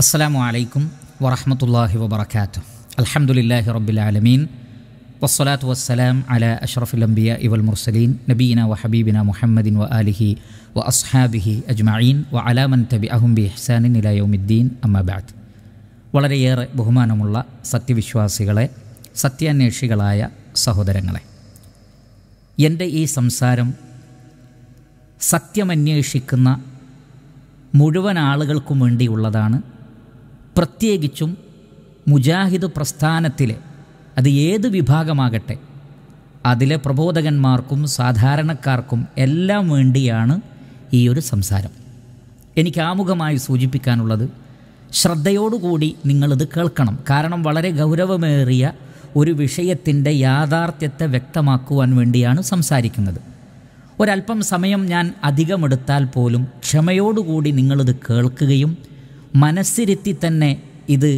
അസ്സലാമു അലൈക്കും വറഹമത്തല്ലാഹി വബർക്കാത്തു അലഹമുല്ലാഹി റബ്ബിലാലമീൻ വസ്സലാത്തു വസ്സലാം അല അഷ്റഫുൽ അംബിയ ഇവൽ മുർസലീൻ നബീന വ ഹബീബിന മുഹമ്മദിൻ വ അലിഹി വ അസ്ഹാബിഹി അജ്മീൻ വ അലാമൻ തബി അഹുംബി ഹസാനിൻ ഇലായൗമുദ്ദീൻ അമ്മബാദ് വളരെയേറെ ബഹുമാനമുള്ള സത്യവിശ്വാസികളെ സത്യാന്വേഷികളായ സഹോദരങ്ങളെ എൻ്റെ ഈ സംസാരം സത്യമന്വേഷിക്കുന്ന മുഴുവൻ ആളുകൾക്കും വേണ്ടിയുള്ളതാണ് പ്രത്യേകിച്ചും മുജാഹിദ് പ്രസ്ഥാനത്തിലെ അത് ഏത് വിഭാഗമാകട്ടെ അതിലെ പ്രബോധകന്മാർക്കും സാധാരണക്കാർക്കും എല്ലാം വേണ്ടിയാണ് ഈ ഒരു സംസാരം എനിക്ക് ആമുഖമായി സൂചിപ്പിക്കാനുള്ളത് ശ്രദ്ധയോടുകൂടി നിങ്ങളിത് കേൾക്കണം കാരണം വളരെ ഗൗരവമേറിയ ഒരു വിഷയത്തിൻ്റെ യാഥാർത്ഥ്യത്തെ വ്യക്തമാക്കുവാൻ വേണ്ടിയാണ് സംസാരിക്കുന്നത് ഒരല്പം സമയം ഞാൻ അധികമെടുത്താൽ പോലും ക്ഷമയോടുകൂടി നിങ്ങളിത് കേൾക്കുകയും മനസ്സിരുത്തി തന്നെ ഇത്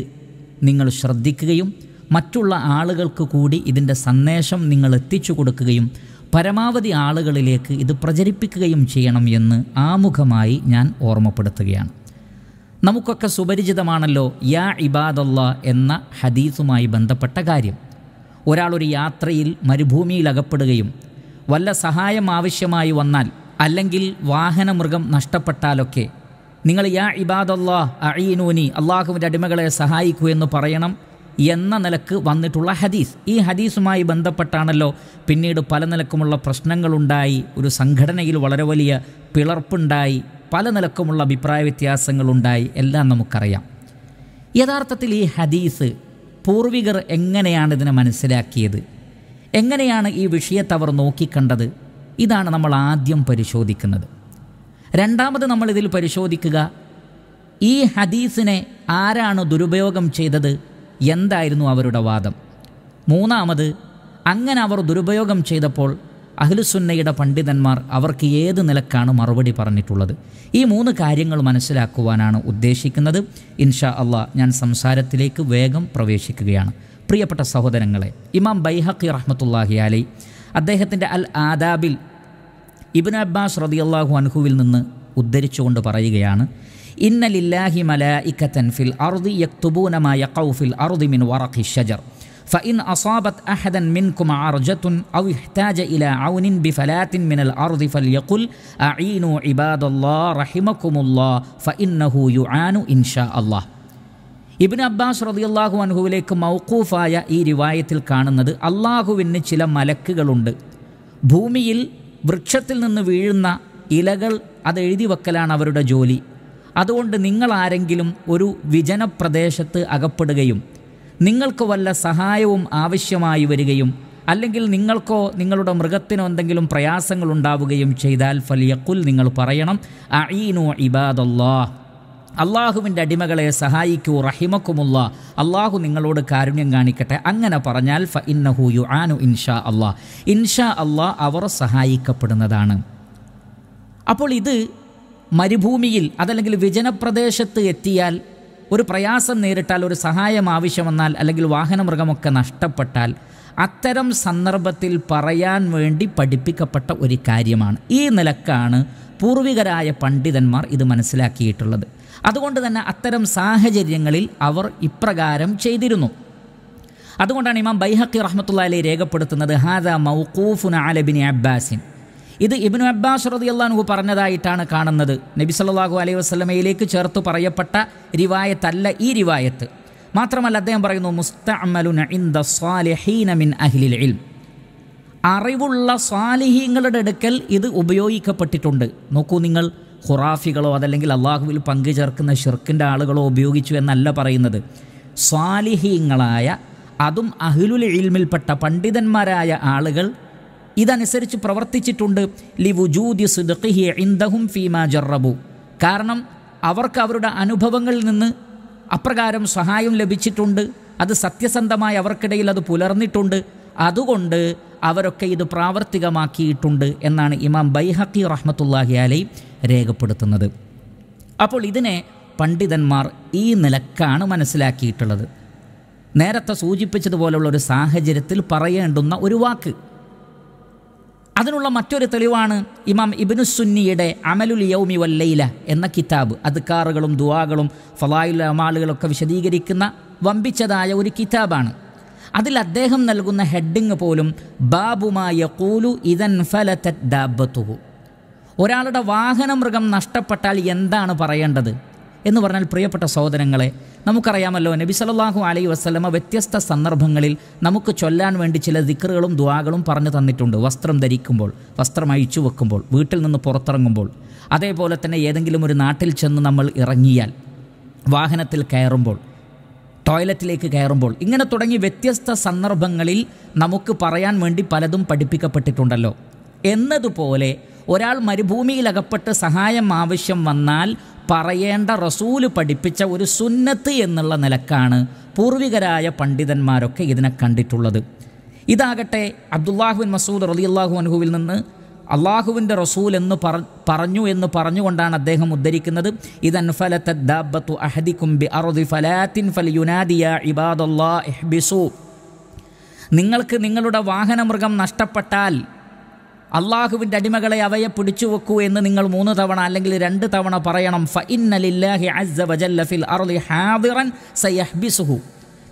നിങ്ങൾ ശ്രദ്ധിക്കുകയും മറ്റുള്ള ആളുകൾക്ക് കൂടി ഇതിൻ്റെ സന്ദേശം നിങ്ങൾ എത്തിച്ചു കൊടുക്കുകയും പരമാവധി ആളുകളിലേക്ക് ഇത് പ്രചരിപ്പിക്കുകയും ചെയ്യണം എന്ന് ആമുഖമായി ഞാൻ ഓർമ്മപ്പെടുത്തുകയാണ് നമുക്കൊക്കെ സുപരിചിതമാണല്ലോ യാ ഇബാദല്ല എന്ന ഹദീസുമായി ബന്ധപ്പെട്ട കാര്യം ഒരാളൊരു യാത്രയിൽ മരുഭൂമിയിൽ അകപ്പെടുകയും വല്ല സഹായം ആവശ്യമായി വന്നാൽ അല്ലെങ്കിൽ വാഹനമൃഗം നഷ്ടപ്പെട്ടാലൊക്കെ നിങ്ങൾ യാ ഇബാദല്ലാ അഴീനൂനി അള്ളാഹുവിൻ്റെ അടിമകളെ സഹായിക്കൂ എന്ന് പറയണം എന്ന നിലക്ക് വന്നിട്ടുള്ള ഹദീസ് ഈ ഹദീസുമായി ബന്ധപ്പെട്ടാണല്ലോ പിന്നീട് പല നിലക്കുമുള്ള പ്രശ്നങ്ങളുണ്ടായി ഒരു സംഘടനയിൽ വളരെ വലിയ പിളർപ്പുണ്ടായി പല നിലക്കുമുള്ള അഭിപ്രായ വ്യത്യാസങ്ങളുണ്ടായി എല്ലാം നമുക്കറിയാം യഥാർത്ഥത്തിൽ ഈ ഹദീസ് പൂർവികർ എങ്ങനെയാണ് ഇതിനെ മനസ്സിലാക്കിയത് എങ്ങനെയാണ് ഈ വിഷയത്തെ അവർ നോക്കിക്കണ്ടത് ഇതാണ് നമ്മൾ ആദ്യം പരിശോധിക്കുന്നത് രണ്ടാമത് നമ്മൾ ഇതിൽ പരിശോധിക്കുക ഈ ഹദീസിനെ ആരാണ് ദുരുപയോഗം ചെയ്തത് എന്തായിരുന്നു അവരുടെ വാദം മൂന്നാമത് അങ്ങനെ അവർ ദുരുപയോഗം ചെയ്തപ്പോൾ അഹ്ലുസുന്നയുടെ പണ്ഡിതന്മാർ അവർക്ക് ഏത് നിലക്കാണ് മറുപടി പറഞ്ഞിട്ടുള്ളത് ഈ മൂന്ന് കാര്യങ്ങൾ മനസ്സിലാക്കുവാനാണ് ഉദ്ദേശിക്കുന്നത് ഇൻഷാ അള്ളാ ഞാൻ സംസാരത്തിലേക്ക് വേഗം പ്രവേശിക്കുകയാണ് പ്രിയപ്പെട്ട സഹോദരങ്ങളെ ഇമാം ബൈഹക്കി റഹ്മത്തുല്ലാഹി അലൈ അദ്ദേഹത്തിൻ്റെ അൽ ആദാബിൽ ഇബിൻ അബ്ബാസ് റതിയല്ലാഹു അൻഹുവിൽ നിന്ന് ഉദ്ധരിച്ചുകൊണ്ട് പറയുകയാണ് ഇന്നലില്ലാഹി ഇക്കത്തൻ ഫിൽ അർദി യക്തുബൂനമായ കൗഫിൽ അർദി മിൻ വറഖി ഷജർ فإن أصابت أحدا منكم عرجة أو احتاج إلى عون بفلاة من الأرض فليقل أعينوا عباد الله رحمكم الله فإنه യു ആനു شاء الله ഇബിൻ അബ്ബാസ് റതിയല്ലാഹു അൻഹുവിലേക്ക് മൗക്കൂഫായ ഈ രിവായത്തിൽ കാണുന്നത് അള്ളാഹുവിന് ചില മലക്കുകളുണ്ട് ഭൂമിയിൽ വൃക്ഷത്തിൽ നിന്ന് വീഴുന്ന ഇലകൾ അത് എഴുതി വെക്കലാണ് അവരുടെ ജോലി അതുകൊണ്ട് നിങ്ങൾ ആരെങ്കിലും ഒരു വിജന പ്രദേശത്ത് അകപ്പെടുകയും നിങ്ങൾക്ക് വല്ല സഹായവും ആവശ്യമായി വരികയും അല്ലെങ്കിൽ നിങ്ങൾക്കോ നിങ്ങളുടെ മൃഗത്തിനോ എന്തെങ്കിലും പ്രയാസങ്ങൾ ഉണ്ടാവുകയും ചെയ്താൽ ഫലിയക്കുൽ നിങ്ങൾ പറയണം അഈനു ഇബാദല്ലാഹ് അള്ളാഹുവിൻ്റെ അടിമകളെ സഹായിക്കൂ റഹിമക്കുമുള്ള അള്ളാഹു നിങ്ങളോട് കാരുണ്യം കാണിക്കട്ടെ അങ്ങനെ പറഞ്ഞാൽ ഫ ഇന്നഹു യു ആനു ഇൻഷാ അള്ളാ ഇൻഷാ അള്ളാ അവർ സഹായിക്കപ്പെടുന്നതാണ് അപ്പോൾ ഇത് മരുഭൂമിയിൽ അതല്ലെങ്കിൽ വിജനപ്രദേശത്ത് എത്തിയാൽ ഒരു പ്രയാസം നേരിട്ടാൽ ഒരു സഹായം ആവശ്യം വന്നാൽ അല്ലെങ്കിൽ വാഹനമൃഗമൊക്കെ നഷ്ടപ്പെട്ടാൽ അത്തരം സന്ദർഭത്തിൽ പറയാൻ വേണ്ടി പഠിപ്പിക്കപ്പെട്ട ഒരു കാര്യമാണ് ഈ നിലക്കാണ് പൂർവികരായ പണ്ഡിതന്മാർ ഇത് മനസ്സിലാക്കിയിട്ടുള്ളത് അതുകൊണ്ട് തന്നെ അത്തരം സാഹചര്യങ്ങളിൽ അവർ ഇപ്രകാരം ചെയ്തിരുന്നു അതുകൊണ്ടാണ് ഇമാം ബൈഹക്കി റഹ്മത്തുള്ള അലി രേഖപ്പെടുത്തുന്നത് ഹാദ മൗക്കൂഫുൻ അലബിൻ അബ്ബാസിൻ ഇത് ഇബിനു അബ്ബാസ് റതിയല്ലാൻഹു പറഞ്ഞതായിട്ടാണ് കാണുന്നത് നബി സല്ലാഹു അലൈഹി വസ്ലമയിലേക്ക് ചേർത്ത് പറയപ്പെട്ട റിവായത്തല്ല ഈ റിവായത്ത് മാത്രമല്ല അദ്ദേഹം പറയുന്നു മുസ്തഅമലുന ഇന്ദ സ്വാലിഹീന മിൻ അഹ്ലിൽ ഇൽം അറിവുള്ള സ്വാലിഹീങ്ങളുടെ അടുക്കൽ ഇത് ഉപയോഗിക്കപ്പെട്ടിട്ടുണ്ട് നോക്കൂ നിങ്ങൾ ഖുറാഫികളോ അതല്ലെങ്കിൽ അള്ളാഹുവിൽ പങ്കു ചേർക്കുന്ന ഷിർക്കിൻ്റെ ആളുകളോ ഉപയോഗിച്ചു എന്നല്ല പറയുന്നത് സ്വാലിഹീങ്ങളായ അതും അഹ്ലുൽ ഇൽമിൽപ്പെട്ട പണ്ഡിതന്മാരായ ആളുകൾ ഇതനുസരിച്ച് പ്രവർത്തിച്ചിട്ടുണ്ട് ലിവുജൂദി സുദഖിഹി ഇന്ദഹും ഫീമാ ജറബു കാരണം അവർക്ക് അവരുടെ അനുഭവങ്ങളിൽ നിന്ന് അപ്രകാരം സഹായം ലഭിച്ചിട്ടുണ്ട് അത് സത്യസന്ധമായി അവർക്കിടയിൽ അത് പുലർന്നിട്ടുണ്ട് അതുകൊണ്ട് അവരൊക്കെ ഇത് പ്രാവർത്തികമാക്കിയിട്ടുണ്ട് എന്നാണ് ഇമാം ബൈഹക്കി റഹ്മത്തുല്ലാഹി അലൈ രേഖപ്പെടുത്തുന്നത് അപ്പോൾ ഇതിനെ പണ്ഡിതന്മാർ ഈ നിലക്കാണ് മനസ്സിലാക്കിയിട്ടുള്ളത് നേരത്തെ സൂചിപ്പിച്ചതുപോലുള്ള ഒരു സാഹചര്യത്തിൽ പറയേണ്ടുന്ന ഒരു വാക്ക് അതിനുള്ള മറ്റൊരു തെളിവാണ് ഇമാം ഇബിനു സുന്നിയുടെ അമലുൽ യൗമി വല്ലയില എന്ന കിതാബ് അധികാറുകളും ദുവാകളും ഫലായുൽ അമാളുകളൊക്കെ വിശദീകരിക്കുന്ന വമ്പിച്ചതായ ഒരു കിതാബാണ് അതിൽ അദ്ദേഹം നൽകുന്ന ഹെഡിങ് പോലും ബാബുമാ യഖൂലു ഇതൻ ഫലത്തു ഒരാളുടെ വാഹന മൃഗം നഷ്ടപ്പെട്ടാൽ എന്താണ് പറയേണ്ടത് എന്ന് പറഞ്ഞാൽ പ്രിയപ്പെട്ട സഹോദരങ്ങളെ നമുക്കറിയാമല്ലോ നബി സലാഹു അലൈ വസ്ലമ വ്യത്യസ്ത സന്ദർഭങ്ങളിൽ നമുക്ക് ചൊല്ലാൻ വേണ്ടി ചില ദിക്കറുകളും ദ്വാകളും പറഞ്ഞു തന്നിട്ടുണ്ട് വസ്ത്രം ധരിക്കുമ്പോൾ വസ്ത്രം അഴിച്ചു വെക്കുമ്പോൾ വീട്ടിൽ നിന്ന് പുറത്തിറങ്ങുമ്പോൾ അതേപോലെ തന്നെ ഏതെങ്കിലും ഒരു നാട്ടിൽ ചെന്ന് നമ്മൾ ഇറങ്ങിയാൽ വാഹനത്തിൽ കയറുമ്പോൾ ടോയ്ലറ്റിലേക്ക് കയറുമ്പോൾ ഇങ്ങനെ തുടങ്ങി വ്യത്യസ്ത സന്ദർഭങ്ങളിൽ നമുക്ക് പറയാൻ വേണ്ടി പലതും പഠിപ്പിക്കപ്പെട്ടിട്ടുണ്ടല്ലോ എന്നതുപോലെ ഒരാൾ മരുഭൂമിയിലകപ്പെട്ട് സഹായം ആവശ്യം വന്നാൽ പറയേണ്ട റസൂല് പഠിപ്പിച്ച ഒരു സുന്നത്ത് എന്നുള്ള നിലക്കാണ് പൂർവികരായ പണ്ഡിതന്മാരൊക്കെ ഇതിനെ കണ്ടിട്ടുള്ളത് ഇതാകട്ടെ അബ്ദുല്ലാഹുബിൻ മസൂദ് അള്ളാഹു അനുഹുവിൽ നിന്ന് അള്ളാഹുവിൻ്റെ റസൂൽ എന്ന് പറഞ്ഞു എന്ന് പറഞ്ഞുകൊണ്ടാണ് അദ്ദേഹം ഉദ്ധരിക്കുന്നത് ഇതൻഫലത്തു അഹദിക്കുംബി നിങ്ങൾക്ക് നിങ്ങളുടെ വാഹനമൃഗം നഷ്ടപ്പെട്ടാൽ അള്ളാഹുവിൻ്റെ അടിമകളെ അവയെ പിടിച്ചു വെക്കൂ എന്ന് നിങ്ങൾ മൂന്ന് തവണ അല്ലെങ്കിൽ രണ്ട് തവണ പറയണം ഫ ഇന്നലില്ലാഹി അസ്സ വജല്ലഫിൽ അർലി ഹാദിറൻ സയഹ്ബിസുഹു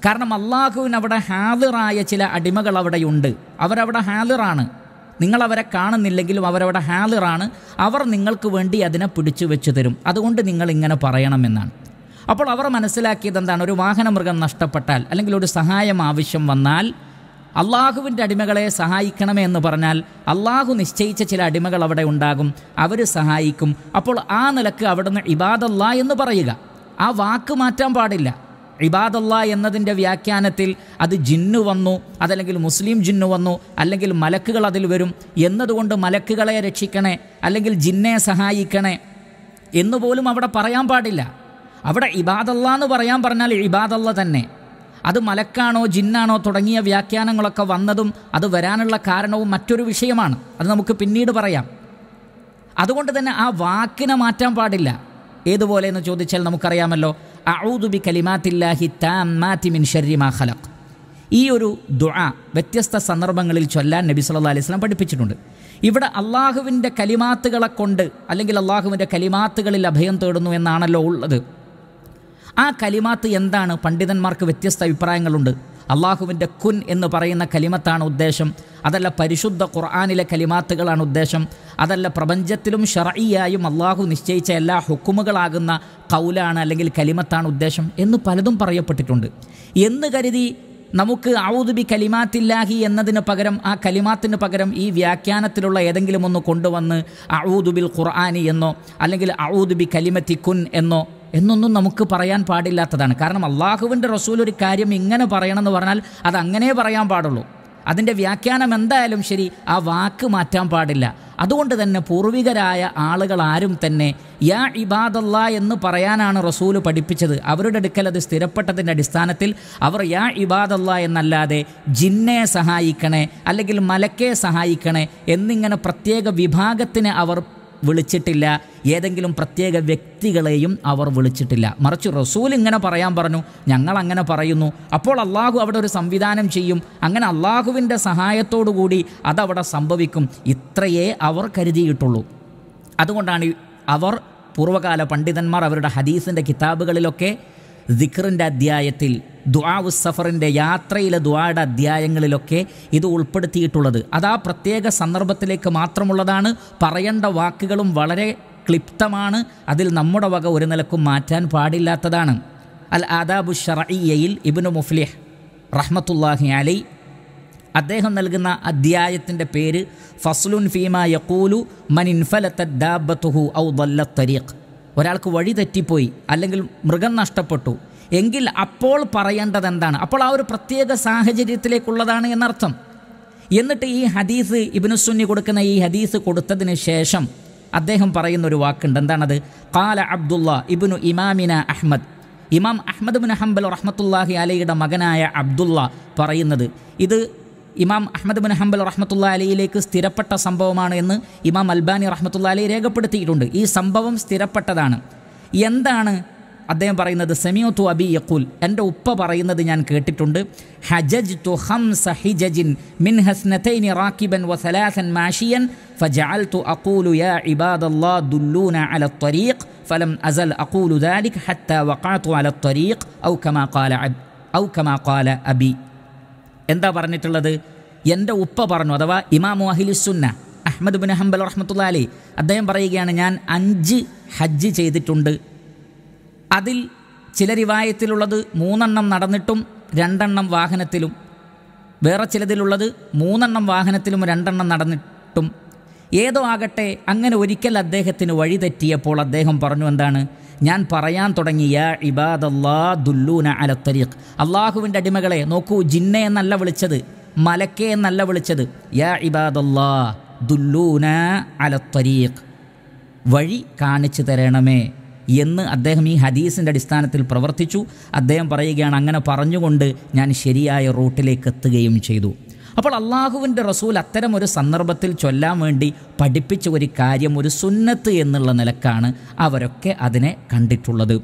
കാരണം അള്ളാഹുവിന് അവിടെ ഹാദിറായ ചില അടിമകൾ അവിടെയുണ്ട് അവരവിടെ ഹാദിറാണ് നിങ്ങളവരെ കാണുന്നില്ലെങ്കിലും അവരവിടെ ഹാദിറാണ് അവർ നിങ്ങൾക്ക് വേണ്ടി അതിനെ പിടിച്ചു വെച്ചു തരും അതുകൊണ്ട് നിങ്ങൾ ഇങ്ങനെ പറയണമെന്നാണ് അപ്പോൾ അവർ മനസ്സിലാക്കിയത് എന്താണ് ഒരു വാഹനമൃഗം നഷ്ടപ്പെട്ടാൽ അല്ലെങ്കിൽ ഒരു സഹായം ആവശ്യം വന്നാൽ അള്ളാഹുവിൻ്റെ അടിമകളെ സഹായിക്കണമേ എന്ന് പറഞ്ഞാൽ അള്ളാഹു നിശ്ചയിച്ച ചില അടിമകൾ അവിടെ ഉണ്ടാകും അവർ സഹായിക്കും അപ്പോൾ ആ നിലക്ക് അവിടുന്ന് ഇബാദല്ലാ എന്ന് പറയുക ആ വാക്ക് മാറ്റാൻ പാടില്ല ഇബാദല്ലാ എന്നതിൻ്റെ വ്യാഖ്യാനത്തിൽ അത് ജിന്നു വന്നു അതല്ലെങ്കിൽ മുസ്ലിം ജിന്നു വന്നു അല്ലെങ്കിൽ മലക്കുകൾ അതിൽ വരും എന്നതുകൊണ്ട് മലക്കുകളെ രക്ഷിക്കണേ അല്ലെങ്കിൽ ജിന്നെ സഹായിക്കണേ എന്നുപോലും അവിടെ പറയാൻ പാടില്ല അവിടെ ഇബാദല്ലാ എന്ന് പറയാൻ പറഞ്ഞാൽ ഇബാദല്ല തന്നെ അത് മലക്കാണോ ജിന്നാണോ തുടങ്ങിയ വ്യാഖ്യാനങ്ങളൊക്കെ വന്നതും അത് വരാനുള്ള കാരണവും മറ്റൊരു വിഷയമാണ് അത് നമുക്ക് പിന്നീട് പറയാം അതുകൊണ്ട് തന്നെ ആ വാക്കിനെ മാറ്റാൻ പാടില്ല ഏതുപോലെ എന്ന് ചോദിച്ചാൽ നമുക്കറിയാമല്ലോ അഊദുബി കലിമാത്തില്ലാഹി താമാത്തി മിൻ ഷരിമാ ഖലഖ് ഈ ഒരു ദുആ വ്യത്യസ്ത സന്ദർഭങ്ങളിൽ ചൊല്ലാൻ നബി സല്ലാ അലൈഹി സ്വലം പഠിപ്പിച്ചിട്ടുണ്ട് ഇവിടെ അള്ളാഹുവിൻ്റെ കലിമാത്തുകളെ കൊണ്ട് അല്ലെങ്കിൽ അള്ളാഹുവിൻ്റെ കലിമാത്തുകളിൽ അഭയം തേടുന്നു എന്നാണല്ലോ ഉള്ളത് ആ കലിമാത്ത് എന്താണ് പണ്ഡിതന്മാർക്ക് വ്യത്യസ്ത അഭിപ്രായങ്ങളുണ്ട് അള്ളാഹുവിൻ്റെ കുൻ എന്ന് പറയുന്ന കലിമത്താണ് ഉദ്ദേശം അതല്ല പരിശുദ്ധ ഖുർആാനിലെ കലിമാത്തുകളാണ് ഉദ്ദേശം അതല്ല പ്രപഞ്ചത്തിലും ഷറയിയായും അള്ളാഹു നിശ്ചയിച്ച എല്ലാ ഹുക്കുമുകളാകുന്ന കൗലാണ് അല്ലെങ്കിൽ കലിമത്താണ് ഉദ്ദേശം എന്ന് പലതും പറയപ്പെട്ടിട്ടുണ്ട് എന്ന് കരുതി നമുക്ക് ഔദുബി കലിമാത്തില്ലാഹി എന്നതിന് പകരം ആ കലിമാത്തിന് പകരം ഈ വ്യാഖ്യാനത്തിലുള്ള ഏതെങ്കിലും ഒന്ന് കൊണ്ടുവന്ന് ഔദുബിൽ ഖുർആാനി എന്നോ അല്ലെങ്കിൽ ഔദുബി കലിമത്തി കുൻ എന്നോ എന്നൊന്നും നമുക്ക് പറയാൻ പാടില്ലാത്തതാണ് കാരണം അള്ളാഹുവിൻ്റെ റസൂൽ ഒരു കാര്യം ഇങ്ങനെ പറയണമെന്ന് പറഞ്ഞാൽ അത് അങ്ങനെ പറയാൻ പാടുള്ളൂ അതിൻ്റെ വ്യാഖ്യാനം എന്തായാലും ശരി ആ വാക്ക് മാറ്റാൻ പാടില്ല അതുകൊണ്ട് തന്നെ പൂർവികരായ ആളുകൾ ആരും തന്നെ യാ ഇബാദല്ല എന്ന് പറയാനാണ് റസൂല് പഠിപ്പിച്ചത് അവരുടെ അടുക്കൽ അത് സ്ഥിരപ്പെട്ടതിൻ്റെ അടിസ്ഥാനത്തിൽ അവർ യാ ഇബാദല്ല എന്നല്ലാതെ ജിന്നെ സഹായിക്കണേ അല്ലെങ്കിൽ മലക്കെ സഹായിക്കണേ എന്നിങ്ങനെ പ്രത്യേക വിഭാഗത്തിന് അവർ വിളിച്ചിട്ടില്ല ഏതെങ്കിലും പ്രത്യേക വ്യക്തികളെയും അവർ വിളിച്ചിട്ടില്ല മറിച്ച് റസൂൽ ഇങ്ങനെ പറയാൻ പറഞ്ഞു ഞങ്ങൾ അങ്ങനെ പറയുന്നു അപ്പോൾ അള്ളാഹു അവിടെ ഒരു സംവിധാനം ചെയ്യും അങ്ങനെ അള്ളാഹുവിൻ്റെ സഹായത്തോടുകൂടി അതവിടെ സംഭവിക്കും ഇത്രയേ അവർ കരുതിയിട്ടുള്ളൂ അതുകൊണ്ടാണ് അവർ പൂർവ്വകാല പണ്ഡിതന്മാർ അവരുടെ ഹദീസിൻ്റെ കിതാബുകളിലൊക്കെ ദിഖറിൻ്റെ അധ്യായത്തിൽ ദുആവു സഫറിൻ്റെ യാത്രയിലെ ദുആയുടെ അധ്യായങ്ങളിലൊക്കെ ഇത് ഉൾപ്പെടുത്തിയിട്ടുള്ളത് അത് ആ പ്രത്യേക സന്ദർഭത്തിലേക്ക് മാത്രമുള്ളതാണ് പറയേണ്ട വാക്കുകളും വളരെ ക്ലിപ്തമാണ് അതിൽ നമ്മുടെ വക ഒരു നിലക്കും മാറ്റാൻ പാടില്ലാത്തതാണ് അൽ ആദാബു ഷറയ്യയിൽ ഇബ്നു മുഫ്ലിഹ് റഹ്മത്തുല്ലാഹി അലൈ അദ്ദേഹം നൽകുന്ന അധ്യായത്തിൻ്റെ പേര് ഫസ്ലുൻ ഫീമ യക്കൂലു മൻ ഇൻഫലത്ത ഔ ദല്ല തരീഖ് ഒരാൾക്ക് വഴി തെറ്റിപ്പോയി അല്ലെങ്കിൽ മൃഗം നഷ്ടപ്പെട്ടു എങ്കിൽ അപ്പോൾ പറയേണ്ടത് എന്താണ് അപ്പോൾ ആ ഒരു പ്രത്യേക സാഹചര്യത്തിലേക്കുള്ളതാണ് എന്നർത്ഥം എന്നിട്ട് ഈ ഹദീസ് ഇബിനുസുന്നി കൊടുക്കുന്ന ഈ ഹദീസ് കൊടുത്തതിന് ശേഷം അദ്ദേഹം പറയുന്ന ഒരു വാക്കുണ്ട് എന്താണത് കാല അബ്ദുള്ള ഇബിനു ഇമാമിന അഹ്മദ് ഇമാം അഹമ്മദ് ബിൻ ഹംബൽ റഹ്മത്തുല്ലാഹി അലയുടെ മകനായ അബ്ദുള്ള പറയുന്നത് ഇത് ഇമാം അഹമ്മദ് ബിൻ ഹംബൽ റഹ്മത്തുള്ള അലിയിലേക്ക് സ്ഥിരപ്പെട്ട സംഭവമാണ് എന്ന് ഇമാം അൽബാനി റഹ്മത്തുള്ള അലി രേഖപ്പെടുത്തിയിട്ടുണ്ട് ഈ സംഭവം സ്ഥിരപ്പെട്ടതാണ് എന്താണ് അദ്ദേഹം പറയുന്നത് സെമിയോത്തു അബി യക്കുൽ എൻ്റെ ഉപ്പ പറയുന്നത് ഞാൻ കേട്ടിട്ടുണ്ട് ഹജജ് തു ഹംസ ഹിജജിൻ മിൻ ഹസ്നതൈനി റാക്കിബൻ വസലാസൻ മാഷിയൻ ഫജഅൽതു അക്കൂലു യാ ഇബാദല്ലാ ദുല്ലൂന അല ത്വരീഖ് ഫലം അസൽ അക്കൂലു ദാലിക് ഹത്ത വഖഅതു അല ത്വരീഖ് ഔ കമാ ഖാല ഔ കമാ ഖാല അബി എന്താ പറഞ്ഞിട്ടുള്ളത് എൻ്റെ ഉപ്പ പറഞ്ഞു അഥവാ ഇമാമു അഹിലുസുന്ന അഹമ്മദ് ബിൻ ഹംബൽ റഹ്മത്തുള്ള അലി അദ്ദേഹം പറയുകയാണ് ഞാൻ അഞ്ച് ഹജ്ജ് ചെയ്തിട്ടുണ്ട് അതിൽ ചില റിവായത്തിലുള്ളത് മൂന്നെണ്ണം നടന്നിട്ടും രണ്ടെണ്ണം വാഹനത്തിലും വേറെ ചിലതിലുള്ളത് മൂന്നെണ്ണം വാഹനത്തിലും രണ്ടെണ്ണം നടന്നിട്ടും ഏതോ ആകട്ടെ അങ്ങനെ ഒരിക്കൽ അദ്ദേഹത്തിന് വഴിതെറ്റിയപ്പോൾ അദ്ദേഹം പറഞ്ഞു എന്താണ് ഞാൻ പറയാൻ തുടങ്ങി യാ ഇബാദല്ലാ ദുല്ലൂന അലത്തരീഖ് അള്ളാഹുവിൻ്റെ അടിമകളെ നോക്കൂ ജിന്നെ എന്നല്ല വിളിച്ചത് മലക്കെ എന്നല്ല വിളിച്ചത് യാ ഇബാദല്ലാ ദുല്ലൂന അലത്തരീഖ് വഴി കാണിച്ചു തരണമേ എന്ന് അദ്ദേഹം ഈ ഹദീസിൻ്റെ അടിസ്ഥാനത്തിൽ പ്രവർത്തിച്ചു അദ്ദേഹം പറയുകയാണ് അങ്ങനെ പറഞ്ഞുകൊണ്ട് ഞാൻ ശരിയായ റൂട്ടിലേക്ക് എത്തുകയും ചെയ്തു അപ്പോൾ അള്ളാഹുവിൻ്റെ റസൂൽ അത്തരം ഒരു സന്ദർഭത്തിൽ ചൊല്ലാൻ വേണ്ടി പഠിപ്പിച്ച ഒരു കാര്യം ഒരു സുന്നത്ത് എന്നുള്ള നിലക്കാണ് അവരൊക്കെ അതിനെ കണ്ടിട്ടുള്ളത്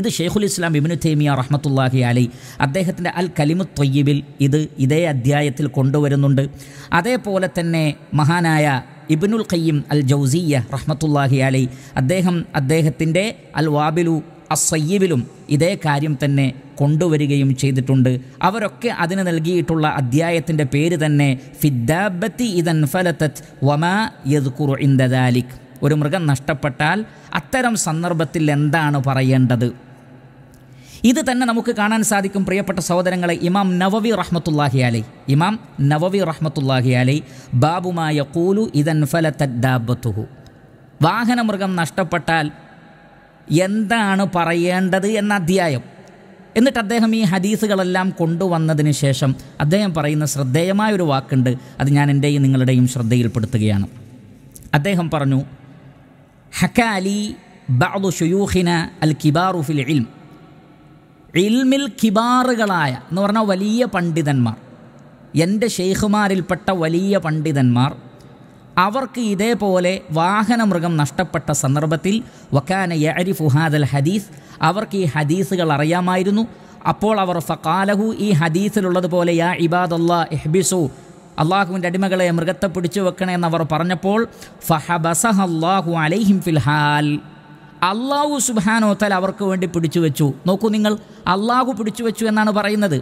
ഇത് ഷെയ്ഖുൽ ഇസ്ലാം ഇബിനു തൈമിയ റഹ്മത്തുല്ലാഹി അലി അദ്ദേഹത്തിൻ്റെ അൽ കലിമു തൊയ്യബിൽ ഇത് ഇതേ അധ്യായത്തിൽ കൊണ്ടുവരുന്നുണ്ട് അതേപോലെ തന്നെ മഹാനായ ഇബിനുൽ ഖയ്യം അൽ ജൗസീയ റഹ്മത്തുല്ലാഹി അലൈ അദ്ദേഹം അദ്ദേഹത്തിൻ്റെ അൽ വാബിലു അസയ്യബിലും ഇതേ കാര്യം തന്നെ കൊണ്ടുവരികയും ചെയ്തിട്ടുണ്ട് അവരൊക്കെ അതിന് നൽകിയിട്ടുള്ള അധ്യായത്തിൻ്റെ പേര് തന്നെ ഫിദ്ദാബത്തി ഇതൻ ഫലത്തത് വമാ യദ്കുറു ഇന്ദദാലിക് ഒരു മൃഗം നഷ്ടപ്പെട്ടാൽ അത്തരം സന്ദർഭത്തിൽ എന്താണ് പറയേണ്ടത് ഇത് തന്നെ നമുക്ക് കാണാൻ സാധിക്കും പ്രിയപ്പെട്ട സഹോദരങ്ങളെ ഇമാം നവവി റഹ്മത്തുല്ലാഹി അലൈ ഇമാം നവവി റഹ്മത്തുല്ലാഹി അലൈ ബാബുമായ കൂലു ഇതൻ ഫലത്തദ്ദാബത്തുഹു വാഹനമൃഗം നഷ്ടപ്പെട്ടാൽ എന്താണ് പറയേണ്ടത് എന്ന അധ്യായം എന്നിട്ട് അദ്ദേഹം ഈ ഹദീസുകളെല്ലാം കൊണ്ടുവന്നതിന് ശേഷം അദ്ദേഹം പറയുന്ന ശ്രദ്ധേയമായ ഒരു വാക്കുണ്ട് അത് ഞാൻ എൻ്റെയും നിങ്ങളുടെയും ശ്രദ്ധയിൽപ്പെടുത്തുകയാണ് അദ്ദേഹം പറഞ്ഞു ഹക്കാലി ബാദു ഷുയൂഹിന അൽ കിബാർ ഫിൽ ഇൽം ഇൽമിൽ കിബാറുകളായ എന്ന് പറഞ്ഞാൽ വലിയ പണ്ഡിതന്മാർ എൻ്റെ ഷെയ്ഖുമാരിൽപ്പെട്ട വലിയ പണ്ഡിതന്മാർ അവർക്ക് ഇതേപോലെ വാഹനമൃഗം നഷ്ടപ്പെട്ട സന്ദർഭത്തിൽ വക്കാന യരിഫു ഹാദൽ ഹദീസ് അവർക്ക് ഈ ഹദീസുകൾ അറിയാമായിരുന്നു അപ്പോൾ അവർ ഫക്കാലഹു ഈ ഹദീസിലുള്ളതുപോലെ യാ ഇബാദല്ലാ എഹ്ബിസു അള്ളാഹുവിൻ്റെ അടിമകളെ മൃഗത്തെ പിടിച്ചു വെക്കണേ അവർ പറഞ്ഞപ്പോൾ ഫഹബസഹല്ലാഹു അലൈഹിം ഫിൽഹാൽ അള്ളാഹു സുബാനോത്തൽ അവർക്ക് വേണ്ടി പിടിച്ചു വെച്ചു നോക്കൂ നിങ്ങൾ അള്ളാഹു പിടിച്ചു വെച്ചു എന്നാണ് പറയുന്നത്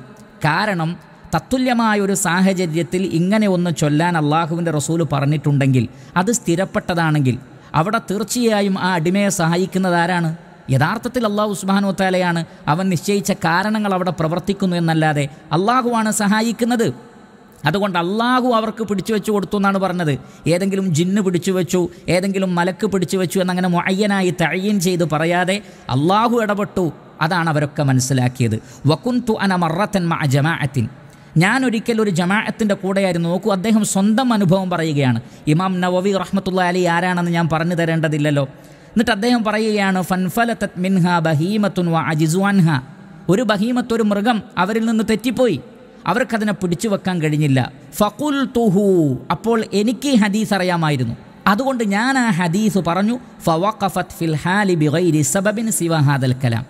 കാരണം തത്തുല്യമായ ഒരു സാഹചര്യത്തിൽ ഇങ്ങനെ ഒന്ന് ചൊല്ലാൻ അള്ളാഹുവിൻ്റെ റസൂൽ പറഞ്ഞിട്ടുണ്ടെങ്കിൽ അത് സ്ഥിരപ്പെട്ടതാണെങ്കിൽ അവിടെ തീർച്ചയായും ആ അടിമയെ സഹായിക്കുന്നത് ആരാണ് യഥാർത്ഥത്തിൽ അള്ളാഹു താലയാണ് അവൻ നിശ്ചയിച്ച കാരണങ്ങൾ അവിടെ പ്രവർത്തിക്കുന്നു എന്നല്ലാതെ അള്ളാഹുവാണ് സഹായിക്കുന്നത് അതുകൊണ്ട് അള്ളാഹു അവർക്ക് പിടിച്ചു വെച്ചു കൊടുത്തു എന്നാണ് പറഞ്ഞത് ഏതെങ്കിലും ജിന്ന് പിടിച്ചു വെച്ചു ഏതെങ്കിലും മലക്ക് പിടിച്ചു വെച്ചു എന്നങ്ങനെ മുഅയ്യനായി തഴയൻ ചെയ്ത് പറയാതെ അള്ളാഹു ഇടപെട്ടു അതാണ് അവരൊക്കെ മനസ്സിലാക്കിയത് അന മറത്തൻ മ ജമാഅത്തിൻ ഞാൻ ഒരിക്കൽ ഒരു ജമാഅത്തിൻ്റെ കൂടെയായിരുന്നു നോക്കൂ അദ്ദേഹം സ്വന്തം അനുഭവം പറയുകയാണ് ഇമാം നവവി റഹ്മത്തുള്ള അലി ആരാണെന്ന് ഞാൻ പറഞ്ഞു തരേണ്ടതില്ലല്ലോ എന്നിട്ട് അദ്ദേഹം പറയുകയാണ് ഫൻഫല തത് മിൻഹ ബഹീമത്തുൻ വ അജിസ്വാൻഹ ഒരു ബഹീമത്തൊരു ഒരു മൃഗം അവരിൽ നിന്ന് തെറ്റിപ്പോയി അവർക്കതിനെ പിടിച്ചു വെക്കാൻ കഴിഞ്ഞില്ല ഫക്കുൽ തുഹു അപ്പോൾ എനിക്ക് ഹദീസ് അറിയാമായിരുന്നു അതുകൊണ്ട് ഞാൻ ആ ഹദീസ് പറഞ്ഞു ഫവഖഫത് ഫിൽ ഹാലി ബിഗൈരി സബബിൻ സിവ ഹാദൽ കലാം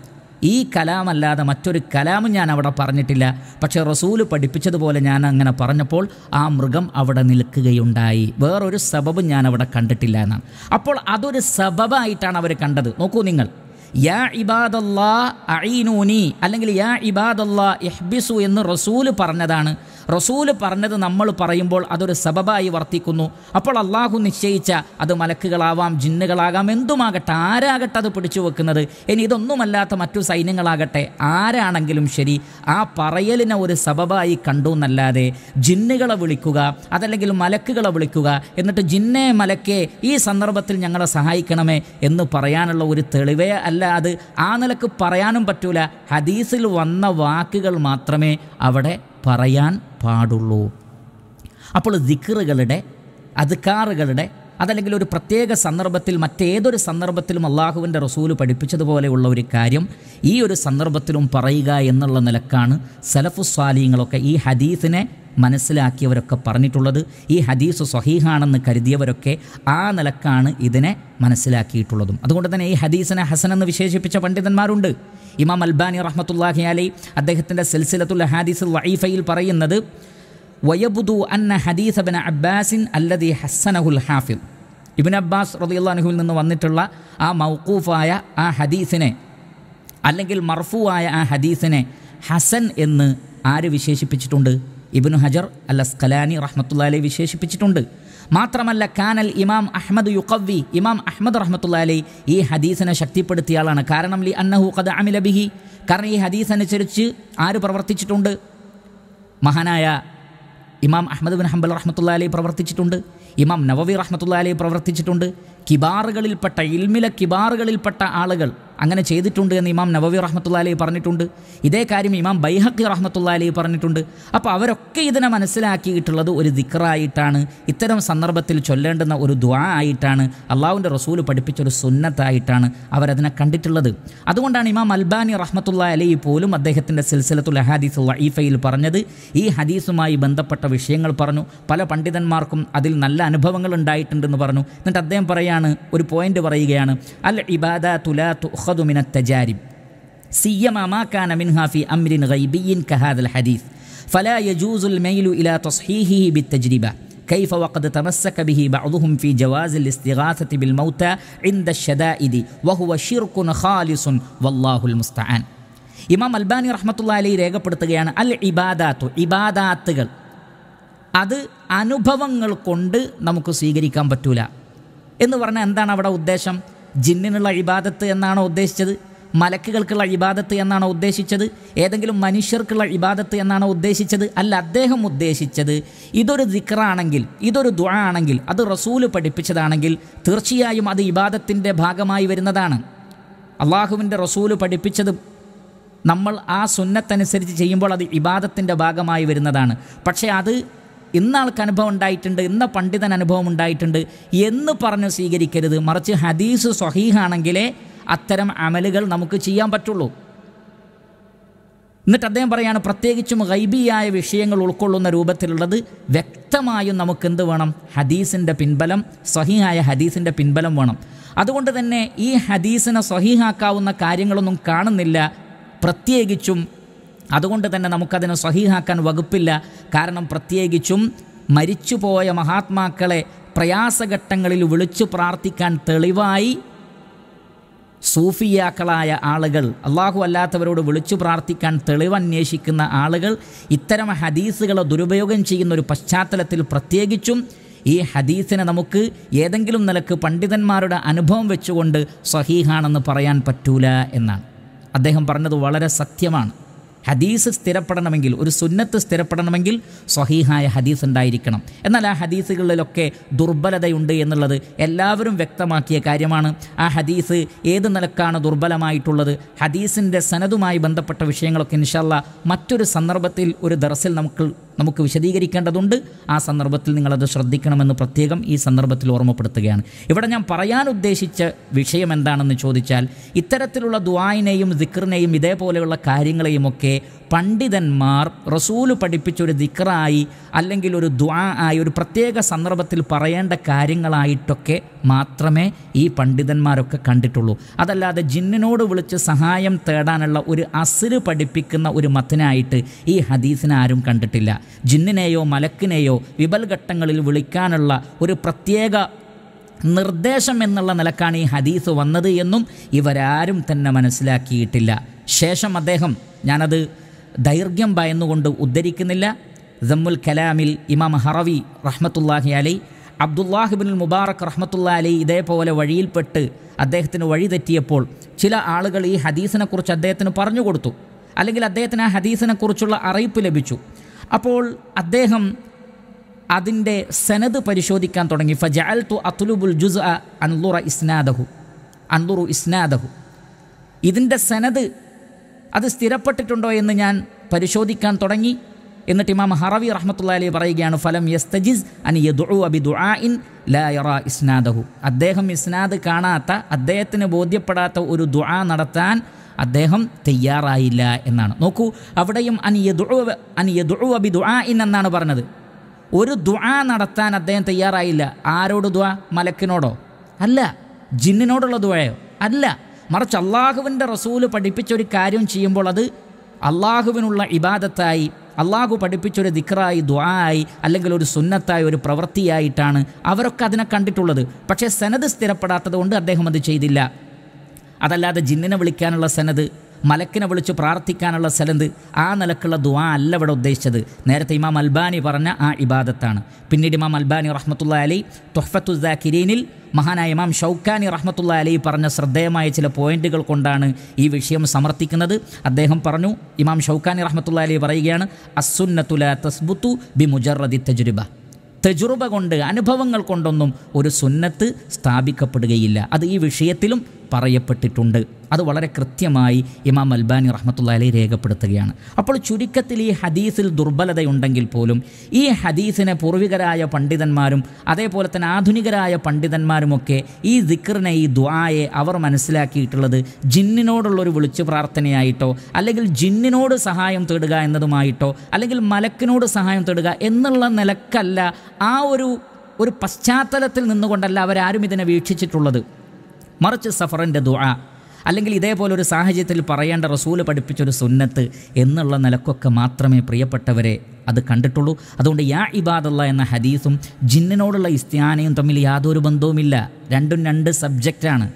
ഈ കലാമല്ലാതെ മറ്റൊരു കലാമും ഞാൻ അവിടെ പറഞ്ഞിട്ടില്ല പക്ഷേ റസൂല് പഠിപ്പിച്ചതുപോലെ ഞാൻ അങ്ങനെ പറഞ്ഞപ്പോൾ ആ മൃഗം അവിടെ നിൽക്കുകയുണ്ടായി വേറൊരു സബബും ഞാൻ അവിടെ കണ്ടിട്ടില്ല എന്നാണ് അപ്പോൾ അതൊരു സബബായിട്ടാണ് അവർ കണ്ടത് നോക്കൂ നിങ്ങൾ യാ ഇബാദല്ലാ അയിനൂനി അല്ലെങ്കിൽ യാ ഇബാദല്ലാ എഹ്ബിസു എന്ന് റസൂല് പറഞ്ഞതാണ് റസൂല് പറഞ്ഞത് നമ്മൾ പറയുമ്പോൾ അതൊരു സബബായി വർത്തിക്കുന്നു അപ്പോൾ അള്ളാഹു നിശ്ചയിച്ച അത് മലക്കുകളാവാം ജിന്നുകളാകാം എന്തുമാകട്ടെ ആരാകട്ടെ അത് പിടിച്ചു വെക്കുന്നത് ഇനി ഇതൊന്നുമല്ലാത്ത മറ്റു സൈന്യങ്ങളാകട്ടെ ആരാണെങ്കിലും ശരി ആ പറയലിനെ ഒരു സബബായി കണ്ടു എന്നല്ലാതെ ജിന്നുകളെ വിളിക്കുക അതല്ലെങ്കിൽ മലക്കുകളെ വിളിക്കുക എന്നിട്ട് ജിന്നെ മലക്കെ ഈ സന്ദർഭത്തിൽ ഞങ്ങളെ സഹായിക്കണമേ എന്ന് പറയാനുള്ള ഒരു തെളിവേ അല്ല അത് ആ നിലക്ക് പറയാനും പറ്റൂല ഹദീസിൽ വന്ന വാക്കുകൾ മാത്രമേ അവിടെ പറയാൻ പാടുള്ളൂ അപ്പോൾ ദിക്കറുകളുടെ അധികാറുകളുടെ അതല്ലെങ്കിൽ ഒരു പ്രത്യേക സന്ദർഭത്തിൽ മറ്റേതൊരു സന്ദർഭത്തിലും അള്ളാഹുവിൻ്റെ റസൂല് പഠിപ്പിച്ചതുപോലെയുള്ള ഒരു കാര്യം ഈ ഒരു സന്ദർഭത്തിലും പറയുക എന്നുള്ള നിലക്കാണ് സലഫുസ്വാലിങ്ങളൊക്കെ ഈ ഹദീസിനെ മനസ്സിലാക്കിയവരൊക്കെ പറഞ്ഞിട്ടുള്ളത് ഈ ഹദീസ് സഹീഹാണെന്ന് കരുതിയവരൊക്കെ ആ നിലക്കാണ് ഇതിനെ മനസ്സിലാക്കിയിട്ടുള്ളതും അതുകൊണ്ട് തന്നെ ഈ ഹദീസിനെ ഹസൻ എന്ന് വിശേഷിപ്പിച്ച പണ്ഡിതന്മാരുണ്ട് ഇമാം അൽബാനി റഹ്മത്തുല്ലാഹി അലി അദ്ദേഹത്തിൻ്റെ സിൽസിലത്തുൽ ഹദീസ് വൈഫയിൽ പറയുന്നത് വയബുദു അന്ന ഹദീസ് ബിൻ അബ്ബാസിൻ അല്ലദി ഹസനഹുൽ ഹാഫിൽ ഇബിൻ അബ്ബാസ് റതിയുള്ളാനുഹുവിൽ നിന്ന് വന്നിട്ടുള്ള ആ മൗക്കൂഫായ ആ ഹദീസിനെ അല്ലെങ്കിൽ മർഫുവായ ആ ഹദീസിനെ ഹസൻ എന്ന് ആര് വിശേഷിപ്പിച്ചിട്ടുണ്ട് ഇബ്നു ഹജർ അൽ അസ്കലാനി റഹ്മത്തുല്ലാലെ വിശേഷിപ്പിച്ചിട്ടുണ്ട് മാത്രമല്ല കാനൽ ഇമാം അഹമ്മദ് യുക്കവി ഇമാം അഹമ്മദ് റഹ്മത്തുല്ലാലെ ഈ ഹദീസിനെ ശക്തിപ്പെടുത്തിയ ആളാണ് കാരണം ലി അന്നഹു കഥ ബിഹി കാരണം ഈ ഹദീസ് അനുസരിച്ച് ആര് പ്രവർത്തിച്ചിട്ടുണ്ട് മഹാനായ ഇമാം അഹമ്മദ് ബിൻ ഹംബൽ റഹ്മത്തുള്ള പ്രവർത്തിച്ചിട്ടുണ്ട് ഇമാം നവവി റഹ്മത്തുള്ള പ്രവർത്തിച്ചിട്ടുണ്ട് കിബാറുകളിൽപ്പെട്ട ഇൽമിലെ കിബാറുകളിൽപ്പെട്ട ആളുകൾ അങ്ങനെ ചെയ്തിട്ടുണ്ട് എന്ന് ഇമാം നവവി റഹ്മത്തുള്ള അലി പറഞ്ഞിട്ടുണ്ട് ഇതേ കാര്യം ഇമാം ബൈഹക്കി റഹ്മത്തുള്ള അലി പറഞ്ഞിട്ടുണ്ട് അപ്പോൾ അവരൊക്കെ ഇതിനെ മനസ്സിലാക്കിയിട്ടുള്ളത് ഒരു ദിക്റായിട്ടാണ് ഇത്തരം സന്ദർഭത്തിൽ ചൊല്ലേണ്ടുന്ന ഒരു ദ്വാ ആയിട്ടാണ് അള്ളാഹുവിൻ്റെ റസൂൽ പഠിപ്പിച്ചൊരു സുന്നത്തായിട്ടാണ് അവരതിനെ കണ്ടിട്ടുള്ളത് അതുകൊണ്ടാണ് ഇമാം അൽബാനി റഹ്മത്തുള്ള അലി പോലും അദ്ദേഹത്തിൻ്റെ സിൽസിലത്തുൽ ഹദീസ് വൈഫയിൽ പറഞ്ഞത് ഈ ഹദീസുമായി ബന്ധപ്പെട്ട വിഷയങ്ങൾ പറഞ്ഞു പല പണ്ഡിതന്മാർക്കും അതിൽ നല്ല അനുഭവങ്ങൾ ഉണ്ടായിട്ടുണ്ടെന്ന് പറഞ്ഞു എന്നിട്ട് അദ്ദേഹം പറയാണ് ഒരു പോയിൻ്റ് പറയുകയാണ് അൽ ഇബാദ തുലാ يؤخذ من التجارب سيما ما كان منها في أمر غيبي كهذا الحديث فلا يجوز الميل إلى تصحيحه بالتجربة كيف وقد تمسك به بعضهم في جواز الاستغاثة بالموتى عند الشدائد وهو شرك خالص والله المستعان الباني അൽബാനി الله عليه രേഖപ്പെടുത്തുകയാണ് അൽ ഇബാദാത്തു ഇബാദാത്തുകൾ അത് അനുഭവങ്ങൾ കൊണ്ട് നമുക്ക് സ്വീകരിക്കാൻ പറ്റൂല എന്ന് പറഞ്ഞാൽ എന്താണ് അവിടെ ഉദ്ദേശം ജിന്നിനുള്ള ഇബാദത്ത് എന്നാണോ ഉദ്ദേശിച്ചത് മലക്കുകൾക്കുള്ള ഇബാദത്ത് എന്നാണോ ഉദ്ദേശിച്ചത് ഏതെങ്കിലും മനുഷ്യർക്കുള്ള ഇബാദത്ത് എന്നാണോ ഉദ്ദേശിച്ചത് അല്ല അദ്ദേഹം ഉദ്ദേശിച്ചത് ഇതൊരു ദിക്റാണെങ്കിൽ ഇതൊരു ദുആ ആണെങ്കിൽ അത് റസൂല് പഠിപ്പിച്ചതാണെങ്കിൽ തീർച്ചയായും അത് ഇബാദത്തിൻ്റെ ഭാഗമായി വരുന്നതാണ് അള്ളാഹുവിൻ്റെ റസൂല് പഠിപ്പിച്ചത് നമ്മൾ ആ സുന്നത്തനുസരിച്ച് ചെയ്യുമ്പോൾ അത് ഇബാദത്തിൻ്റെ ഭാഗമായി വരുന്നതാണ് പക്ഷേ അത് ഇന്നാൾക്ക് അനുഭവം ഉണ്ടായിട്ടുണ്ട് ഇന്ന പണ്ഡിതൻ അനുഭവം ഉണ്ടായിട്ടുണ്ട് എന്ന് പറഞ്ഞ് സ്വീകരിക്കരുത് മറിച്ച് ഹദീസ് സ്വഹീഹാണെങ്കിലേ അത്തരം അമലുകൾ നമുക്ക് ചെയ്യാൻ പറ്റുള്ളൂ എന്നിട്ട് അദ്ദേഹം പറയാണ് പ്രത്യേകിച്ചും ഗൈബിയായ വിഷയങ്ങൾ ഉൾക്കൊള്ളുന്ന രൂപത്തിലുള്ളത് വ്യക്തമായും എന്ത് വേണം ഹദീസിൻ്റെ പിൻബലം സ്വഹീഹായ ഹദീസിൻ്റെ പിൻബലം വേണം അതുകൊണ്ട് തന്നെ ഈ ഹദീസിനെ സ്വഹീഹാക്കാവുന്ന കാര്യങ്ങളൊന്നും കാണുന്നില്ല പ്രത്യേകിച്ചും അതുകൊണ്ട് തന്നെ നമുക്കതിനെ സഹിഹാക്കാൻ വകുപ്പില്ല കാരണം പ്രത്യേകിച്ചും മരിച്ചുപോയ മഹാത്മാക്കളെ പ്രയാസഘട്ടങ്ങളിൽ വിളിച്ചു പ്രാർത്ഥിക്കാൻ തെളിവായി സൂഫിയാക്കളായ ആളുകൾ അള്ളാഹു അല്ലാത്തവരോട് വിളിച്ചു പ്രാർത്ഥിക്കാൻ തെളിവന്വേഷിക്കുന്ന ആളുകൾ ഇത്തരം ഹദീസുകളെ ദുരുപയോഗം ചെയ്യുന്ന ഒരു പശ്ചാത്തലത്തിൽ പ്രത്യേകിച്ചും ഈ ഹദീസിനെ നമുക്ക് ഏതെങ്കിലും നിലക്ക് പണ്ഡിതന്മാരുടെ അനുഭവം വെച്ചുകൊണ്ട് സഹീഹാണെന്ന് പറയാൻ പറ്റൂല എന്നാണ് അദ്ദേഹം പറഞ്ഞത് വളരെ സത്യമാണ് ഹദീസ് സ്ഥിരപ്പെടണമെങ്കിൽ ഒരു സുന്നത്ത് സ്ഥിരപ്പെടണമെങ്കിൽ സ്വഹീഹായ ഹദീസ് ഉണ്ടായിരിക്കണം എന്നാൽ ആ ഹദീസുകളിലൊക്കെ ദുർബലതയുണ്ട് എന്നുള്ളത് എല്ലാവരും വ്യക്തമാക്കിയ കാര്യമാണ് ആ ഹദീസ് ഏത് നിലക്കാണ് ദുർബലമായിട്ടുള്ളത് ഹദീസിൻ്റെ സനതുമായി ബന്ധപ്പെട്ട വിഷയങ്ങളൊക്കെ ഇൻഷല്ല മറ്റൊരു സന്ദർഭത്തിൽ ഒരു ദർസിൽ നമുക്ക് നമുക്ക് വിശദീകരിക്കേണ്ടതുണ്ട് ആ സന്ദർഭത്തിൽ നിങ്ങളത് ശ്രദ്ധിക്കണമെന്ന് പ്രത്യേകം ഈ സന്ദർഭത്തിൽ ഓർമ്മപ്പെടുത്തുകയാണ് ഇവിടെ ഞാൻ പറയാൻ ഉദ്ദേശിച്ച വിഷയം എന്താണെന്ന് ചോദിച്ചാൽ ഇത്തരത്തിലുള്ള ദുവായിനെയും ദിക്റിനെയും ഇതേപോലെയുള്ള കാര്യങ്ങളെയുമൊക്കെ പണ്ഡിതന്മാർ റസൂല് പഠിപ്പിച്ചൊരു ദിക്റായി അല്ലെങ്കിൽ ഒരു ദ്വാ ആയി ഒരു പ്രത്യേക സന്ദർഭത്തിൽ പറയേണ്ട കാര്യങ്ങളായിട്ടൊക്കെ മാത്രമേ ഈ പണ്ഡിതന്മാരൊക്കെ കണ്ടിട്ടുള്ളൂ അതല്ലാതെ ജിന്നിനോട് വിളിച്ച് സഹായം തേടാനുള്ള ഒരു അസിര് പഠിപ്പിക്കുന്ന ഒരു മത്തനായിട്ട് ഈ ഹദീസിനെ ആരും കണ്ടിട്ടില്ല ജിന്നിനെയോ മലക്കിനെയോ വിപൽഘട്ടങ്ങളിൽ വിളിക്കാനുള്ള ഒരു പ്രത്യേക നിർദ്ദേശം എന്നുള്ള നിലക്കാണ് ഈ ഹദീസ് വന്നത് എന്നും ഇവരാരും തന്നെ മനസ്സിലാക്കിയിട്ടില്ല ശേഷം അദ്ദേഹം ഞാനത് ദൈർഘ്യം ഭയന്നുകൊണ്ട് ഉദ്ധരിക്കുന്നില്ല ജമ്മുൽ കലാമിൽ ഇമാം ഹറവി റഹ്മത്തുല്ലാഹി അലൈ അബ്ദുല്ലാഹിബിൻ മുബാറക് റഹ്മത്തുല്ലാ അലി ഇതേപോലെ വഴിയിൽപ്പെട്ട് അദ്ദേഹത്തിന് വഴി തെറ്റിയപ്പോൾ ചില ആളുകൾ ഈ ഹദീസിനെക്കുറിച്ച് അദ്ദേഹത്തിന് പറഞ്ഞു കൊടുത്തു അല്ലെങ്കിൽ അദ്ദേഹത്തിന് ആ ഹദീസിനെക്കുറിച്ചുള്ള അറിയിപ്പ് ലഭിച്ചു അപ്പോൾ അദ്ദേഹം അതിൻ്റെ സനത് പരിശോധിക്കാൻ തുടങ്ങി ഫജാൽ തു അതുലുബുൽ ജുസ് അൻലുറ ഇസ്നാദഹു അൻലുറു ഇസ്നാദഹു ഇതിൻ്റെ സനത് അത് സ്ഥിരപ്പെട്ടിട്ടുണ്ടോ എന്ന് ഞാൻ പരിശോധിക്കാൻ തുടങ്ങി എന്നിട്ട് ഇമാം ഹറവി റഹ്മത്തുള്ള അലി പറയുകയാണ് ഫലം യസ്തജിസ് അനി യദുഉ അബി ദുആഇൻ ലാ യറ ഇസ്നാദഹു അദ്ദേഹം ഇസ്നാദ് കാണാത്ത അദ്ദേഹത്തിന് ബോധ്യപ്പെടാത്ത ഒരു ദുആ നടത്താൻ അദ്ദേഹം തയ്യാറായില്ല എന്നാണ് നോക്കൂ അവിടെയും അനിയദുഅ അനിയദുഅ ബി ദുആ എന്നാണ് പറഞ്ഞത് ഒരു ദുആ നടത്താൻ അദ്ദേഹം തയ്യാറായില്ല ആരോട് ദുആ മലക്കിനോടോ അല്ല ജിന്നിനോടുള്ള ദുആയോ അല്ല മറിച്ച് അള്ളാഹുവിൻ്റെ റസൂല് പഠിപ്പിച്ചൊരു കാര്യം ചെയ്യുമ്പോൾ അത് അള്ളാഹുവിനുള്ള ഇബാദത്തായി അള്ളാഹു പഠിപ്പിച്ചൊരു ദിക്റായി ആയി അല്ലെങ്കിൽ ഒരു സുന്നത്തായി ഒരു പ്രവൃത്തിയായിട്ടാണ് അവരൊക്കെ അതിനെ കണ്ടിട്ടുള്ളത് പക്ഷേ സനത് സ്ഥിരപ്പെടാത്തത് കൊണ്ട് അദ്ദേഹം അത് ചെയ്തില്ല അതല്ലാതെ ജിന്നിനെ വിളിക്കാനുള്ള സനത് മലക്കിനെ വിളിച്ച് പ്രാർത്ഥിക്കാനുള്ള സലന്ത് ആ നിലക്കുള്ള ദുവാ അല്ല ഇവിടെ ഉദ്ദേശിച്ചത് നേരത്തെ ഇമാം അൽബാനി പറഞ്ഞ ആ ഇബാദത്താണ് പിന്നീട് ഇമാം അൽബാനി റഹ്മത്തുള്ള അലി തുഹഫത്തുസാക്കിരീനിൽ മഹാനായ ഇമാം ഷൗക്കാനി റഹ്മത്തുള്ള അലി പറഞ്ഞ ശ്രദ്ധേയമായ ചില പോയിന്റുകൾ കൊണ്ടാണ് ഈ വിഷയം സമർത്ഥിക്കുന്നത് അദ്ദേഹം പറഞ്ഞു ഇമാം ഷൗക്കാനി റഹ്മത്തുള്ള അലി പറയുകയാണ് അസുന്നത്തുല തസ്ബുത്തു ബി മുജറദി തജുരുബ തജുറുബ കൊണ്ട് അനുഭവങ്ങൾ കൊണ്ടൊന്നും ഒരു സുന്നത്ത് സ്ഥാപിക്കപ്പെടുകയില്ല അത് ഈ വിഷയത്തിലും പറയപ്പെട്ടിട്ടുണ്ട് അത് വളരെ കൃത്യമായി ഇമാം അൽബാനി റഹ്മത്തുള്ളാലെ രേഖപ്പെടുത്തുകയാണ് അപ്പോൾ ചുരുക്കത്തിൽ ഈ ഹദീസിൽ ദുർബലതയുണ്ടെങ്കിൽ പോലും ഈ ഹദീസിനെ പൂർവികരായ പണ്ഡിതന്മാരും അതേപോലെ തന്നെ ആധുനികരായ പണ്ഡിതന്മാരുമൊക്കെ ഈ ദിക്റിനെ ഈ ദ്വായെ അവർ മനസ്സിലാക്കിയിട്ടുള്ളത് ജിന്നിനോടുള്ളൊരു വിളിച്ചു പ്രാർത്ഥനയായിട്ടോ അല്ലെങ്കിൽ ജിന്നിനോട് സഹായം തേടുക എന്നതുമായിട്ടോ അല്ലെങ്കിൽ മലക്കിനോട് സഹായം തേടുക എന്നുള്ള നിലക്കല്ല ആ ഒരു ഒരു പശ്ചാത്തലത്തിൽ നിന്നുകൊണ്ടല്ല അവരാരും ഇതിനെ വീക്ഷിച്ചിട്ടുള്ളത് മറിച്ച് സഫറിൻ്റെ ദുആ അല്ലെങ്കിൽ ഇതേപോലൊരു സാഹചര്യത്തിൽ പറയേണ്ട റസൂല് പഠിപ്പിച്ചൊരു സുന്നത്ത് എന്നുള്ള നിലക്കൊക്കെ മാത്രമേ പ്രിയപ്പെട്ടവരെ അത് കണ്ടിട്ടുള്ളൂ അതുകൊണ്ട് യാ ഇബാദല്ല എന്ന ഹദീസും ജിന്നിനോടുള്ള ഇസ്ത്യാനയും തമ്മിൽ യാതൊരു ബന്ധവുമില്ല രണ്ടും രണ്ട് സബ്ജക്റ്റാണ്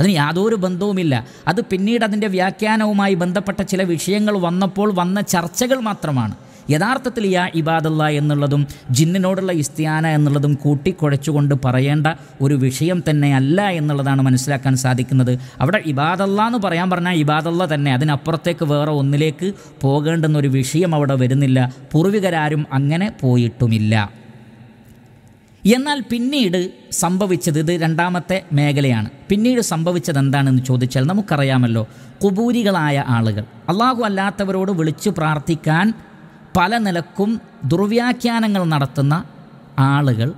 അതിന് യാതൊരു ബന്ധവുമില്ല അത് പിന്നീട് അതിൻ്റെ വ്യാഖ്യാനവുമായി ബന്ധപ്പെട്ട ചില വിഷയങ്ങൾ വന്നപ്പോൾ വന്ന ചർച്ചകൾ മാത്രമാണ് യഥാർത്ഥത്തിൽ യാ ഇബാദല്ല എന്നുള്ളതും ജിന്നിനോടുള്ള ഇസ്തിയാന എന്നുള്ളതും കൂട്ടിക്കുഴച്ചുകൊണ്ട് പറയേണ്ട ഒരു വിഷയം തന്നെ അല്ല എന്നുള്ളതാണ് മനസ്സിലാക്കാൻ സാധിക്കുന്നത് അവിടെ ഇബാദല്ല എന്ന് പറയാൻ പറഞ്ഞാൽ ഇബാദല്ല തന്നെ അതിനപ്പുറത്തേക്ക് വേറെ ഒന്നിലേക്ക് പോകേണ്ടുന്ന ഒരു വിഷയം അവിടെ വരുന്നില്ല പൂർവികരാരും അങ്ങനെ പോയിട്ടുമില്ല എന്നാൽ പിന്നീട് സംഭവിച്ചത് ഇത് രണ്ടാമത്തെ മേഖലയാണ് പിന്നീട് സംഭവിച്ചത് എന്താണെന്ന് ചോദിച്ചാൽ നമുക്കറിയാമല്ലോ കുബൂരികളായ ആളുകൾ അള്ളാഹു അല്ലാത്തവരോട് വിളിച്ചു പ്രാർത്ഥിക്കാൻ പല നിലക്കും ദുർവ്യാഖ്യാനങ്ങൾ നടത്തുന്ന ആളുകൾ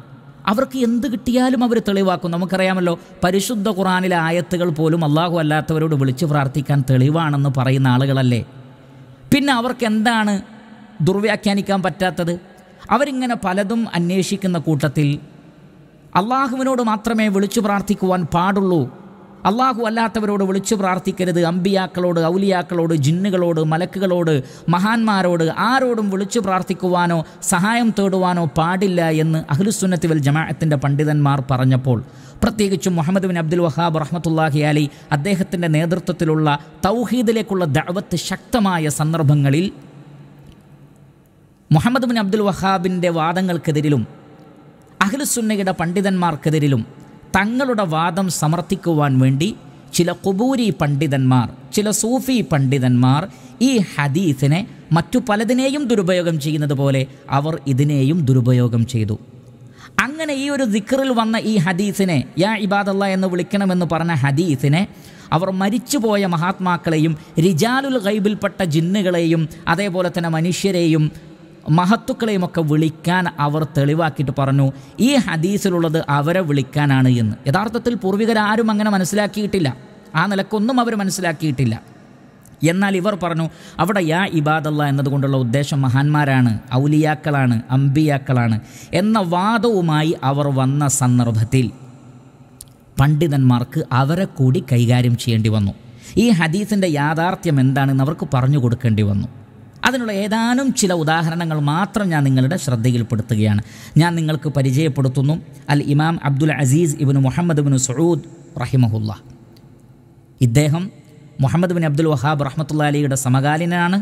അവർക്ക് എന്ത് കിട്ടിയാലും അവർ തെളിവാക്കും നമുക്കറിയാമല്ലോ പരിശുദ്ധ ഖുറാനിലെ ആയത്തുകൾ പോലും അള്ളാഹു അല്ലാത്തവരോട് വിളിച്ചു പ്രാർത്ഥിക്കാൻ തെളിവാണെന്ന് പറയുന്ന ആളുകളല്ലേ പിന്നെ അവർക്ക് എന്താണ് ദുർവ്യാഖ്യാനിക്കാൻ പറ്റാത്തത് അവരിങ്ങനെ പലതും അന്വേഷിക്കുന്ന കൂട്ടത്തിൽ അള്ളാഹുവിനോട് മാത്രമേ വിളിച്ചു പ്രാർത്ഥിക്കുവാൻ പാടുള്ളൂ അള്ളാഹു അല്ലാത്തവരോട് വിളിച്ചു പ്രാർത്ഥിക്കരുത് അമ്പിയാക്കളോട് ഔലിയാക്കളോട് ജിന്നുകളോട് മലക്കുകളോട് മഹാന്മാരോട് ആരോടും വിളിച്ചു പ്രാർത്ഥിക്കുവാനോ സഹായം തേടുവാനോ പാടില്ല എന്ന് അഹ്ലുസുന്നത്ത് വൽ ജമാഅത്തിൻ്റെ പണ്ഡിതന്മാർ പറഞ്ഞപ്പോൾ പ്രത്യേകിച്ചും മുഹമ്മദ് ബിൻ അബ്ദുൽ വഹാബ് റഹ്മത്തുല്ലാഹി അലി അദ്ദേഹത്തിൻ്റെ നേതൃത്വത്തിലുള്ള തൗഹീദിലേക്കുള്ള ദഅവത്ത് ശക്തമായ സന്ദർഭങ്ങളിൽ മുഹമ്മദ് ബിൻ അബ്ദുൽ വഹാബിൻ്റെ വാദങ്ങൾക്കെതിരിലും അഹ്ലുസുന്നയുടെ പണ്ഡിതന്മാർക്കെതിരിലും തങ്ങളുടെ വാദം സമർത്ഥിക്കുവാൻ വേണ്ടി ചില കുബൂരി പണ്ഡിതന്മാർ ചില സൂഫി പണ്ഡിതന്മാർ ഈ ഹദീസിനെ മറ്റു പലതിനെയും ദുരുപയോഗം ചെയ്യുന്നത് പോലെ അവർ ഇതിനെയും ദുരുപയോഗം ചെയ്തു അങ്ങനെ ഈ ഒരു ദിക്റിൽ വന്ന ഈ ഹദീസിനെ യാ ഇബാദല്ല എന്ന് വിളിക്കണമെന്ന് പറഞ്ഞ ഹദീസിനെ അവർ മരിച്ചുപോയ മഹാത്മാക്കളെയും റിജാലുൽ ഗൈബിൽപ്പെട്ട ജിന്നുകളെയും അതേപോലെ തന്നെ മനുഷ്യരെയും മഹത്തുക്കളെയും ഒക്കെ വിളിക്കാൻ അവർ തെളിവാക്കിയിട്ട് പറഞ്ഞു ഈ ഹദീസിലുള്ളത് അവരെ വിളിക്കാനാണ് എന്ന് യഥാർത്ഥത്തിൽ പൂർവികരാരും അങ്ങനെ മനസ്സിലാക്കിയിട്ടില്ല ആ നിലക്കൊന്നും അവർ മനസ്സിലാക്കിയിട്ടില്ല എന്നാൽ ഇവർ പറഞ്ഞു അവിടെ യാ ഇബാദല്ല എന്നതുകൊണ്ടുള്ള ഉദ്ദേശം മഹാന്മാരാണ് ഔലിയാക്കളാണ് അമ്പിയാക്കളാണ് എന്ന വാദവുമായി അവർ വന്ന സന്ദർഭത്തിൽ പണ്ഡിതന്മാർക്ക് അവരെ കൂടി കൈകാര്യം ചെയ്യേണ്ടി വന്നു ഈ ഹദീസിൻ്റെ യാഥാർത്ഥ്യം എന്താണെന്ന് അവർക്ക് പറഞ്ഞു കൊടുക്കേണ്ടി വന്നു അതിനുള്ള ഏതാനും ചില ഉദാഹരണങ്ങൾ മാത്രം ഞാൻ നിങ്ങളുടെ ശ്രദ്ധയിൽപ്പെടുത്തുകയാണ് ഞാൻ നിങ്ങൾക്ക് പരിചയപ്പെടുത്തുന്നു അൽ ഇമാം അബ്ദുൽ അസീസ് ഇബിൻ മുഹമ്മദ് ബിൻ സൂദ് റഹിമഹുല്ല ഇദ്ദേഹം മുഹമ്മദ് ബിൻ അബ്ദുൽ വഹാബ് റഹ്മത്തുള്ള അലിയുടെ സമകാലീനാണ്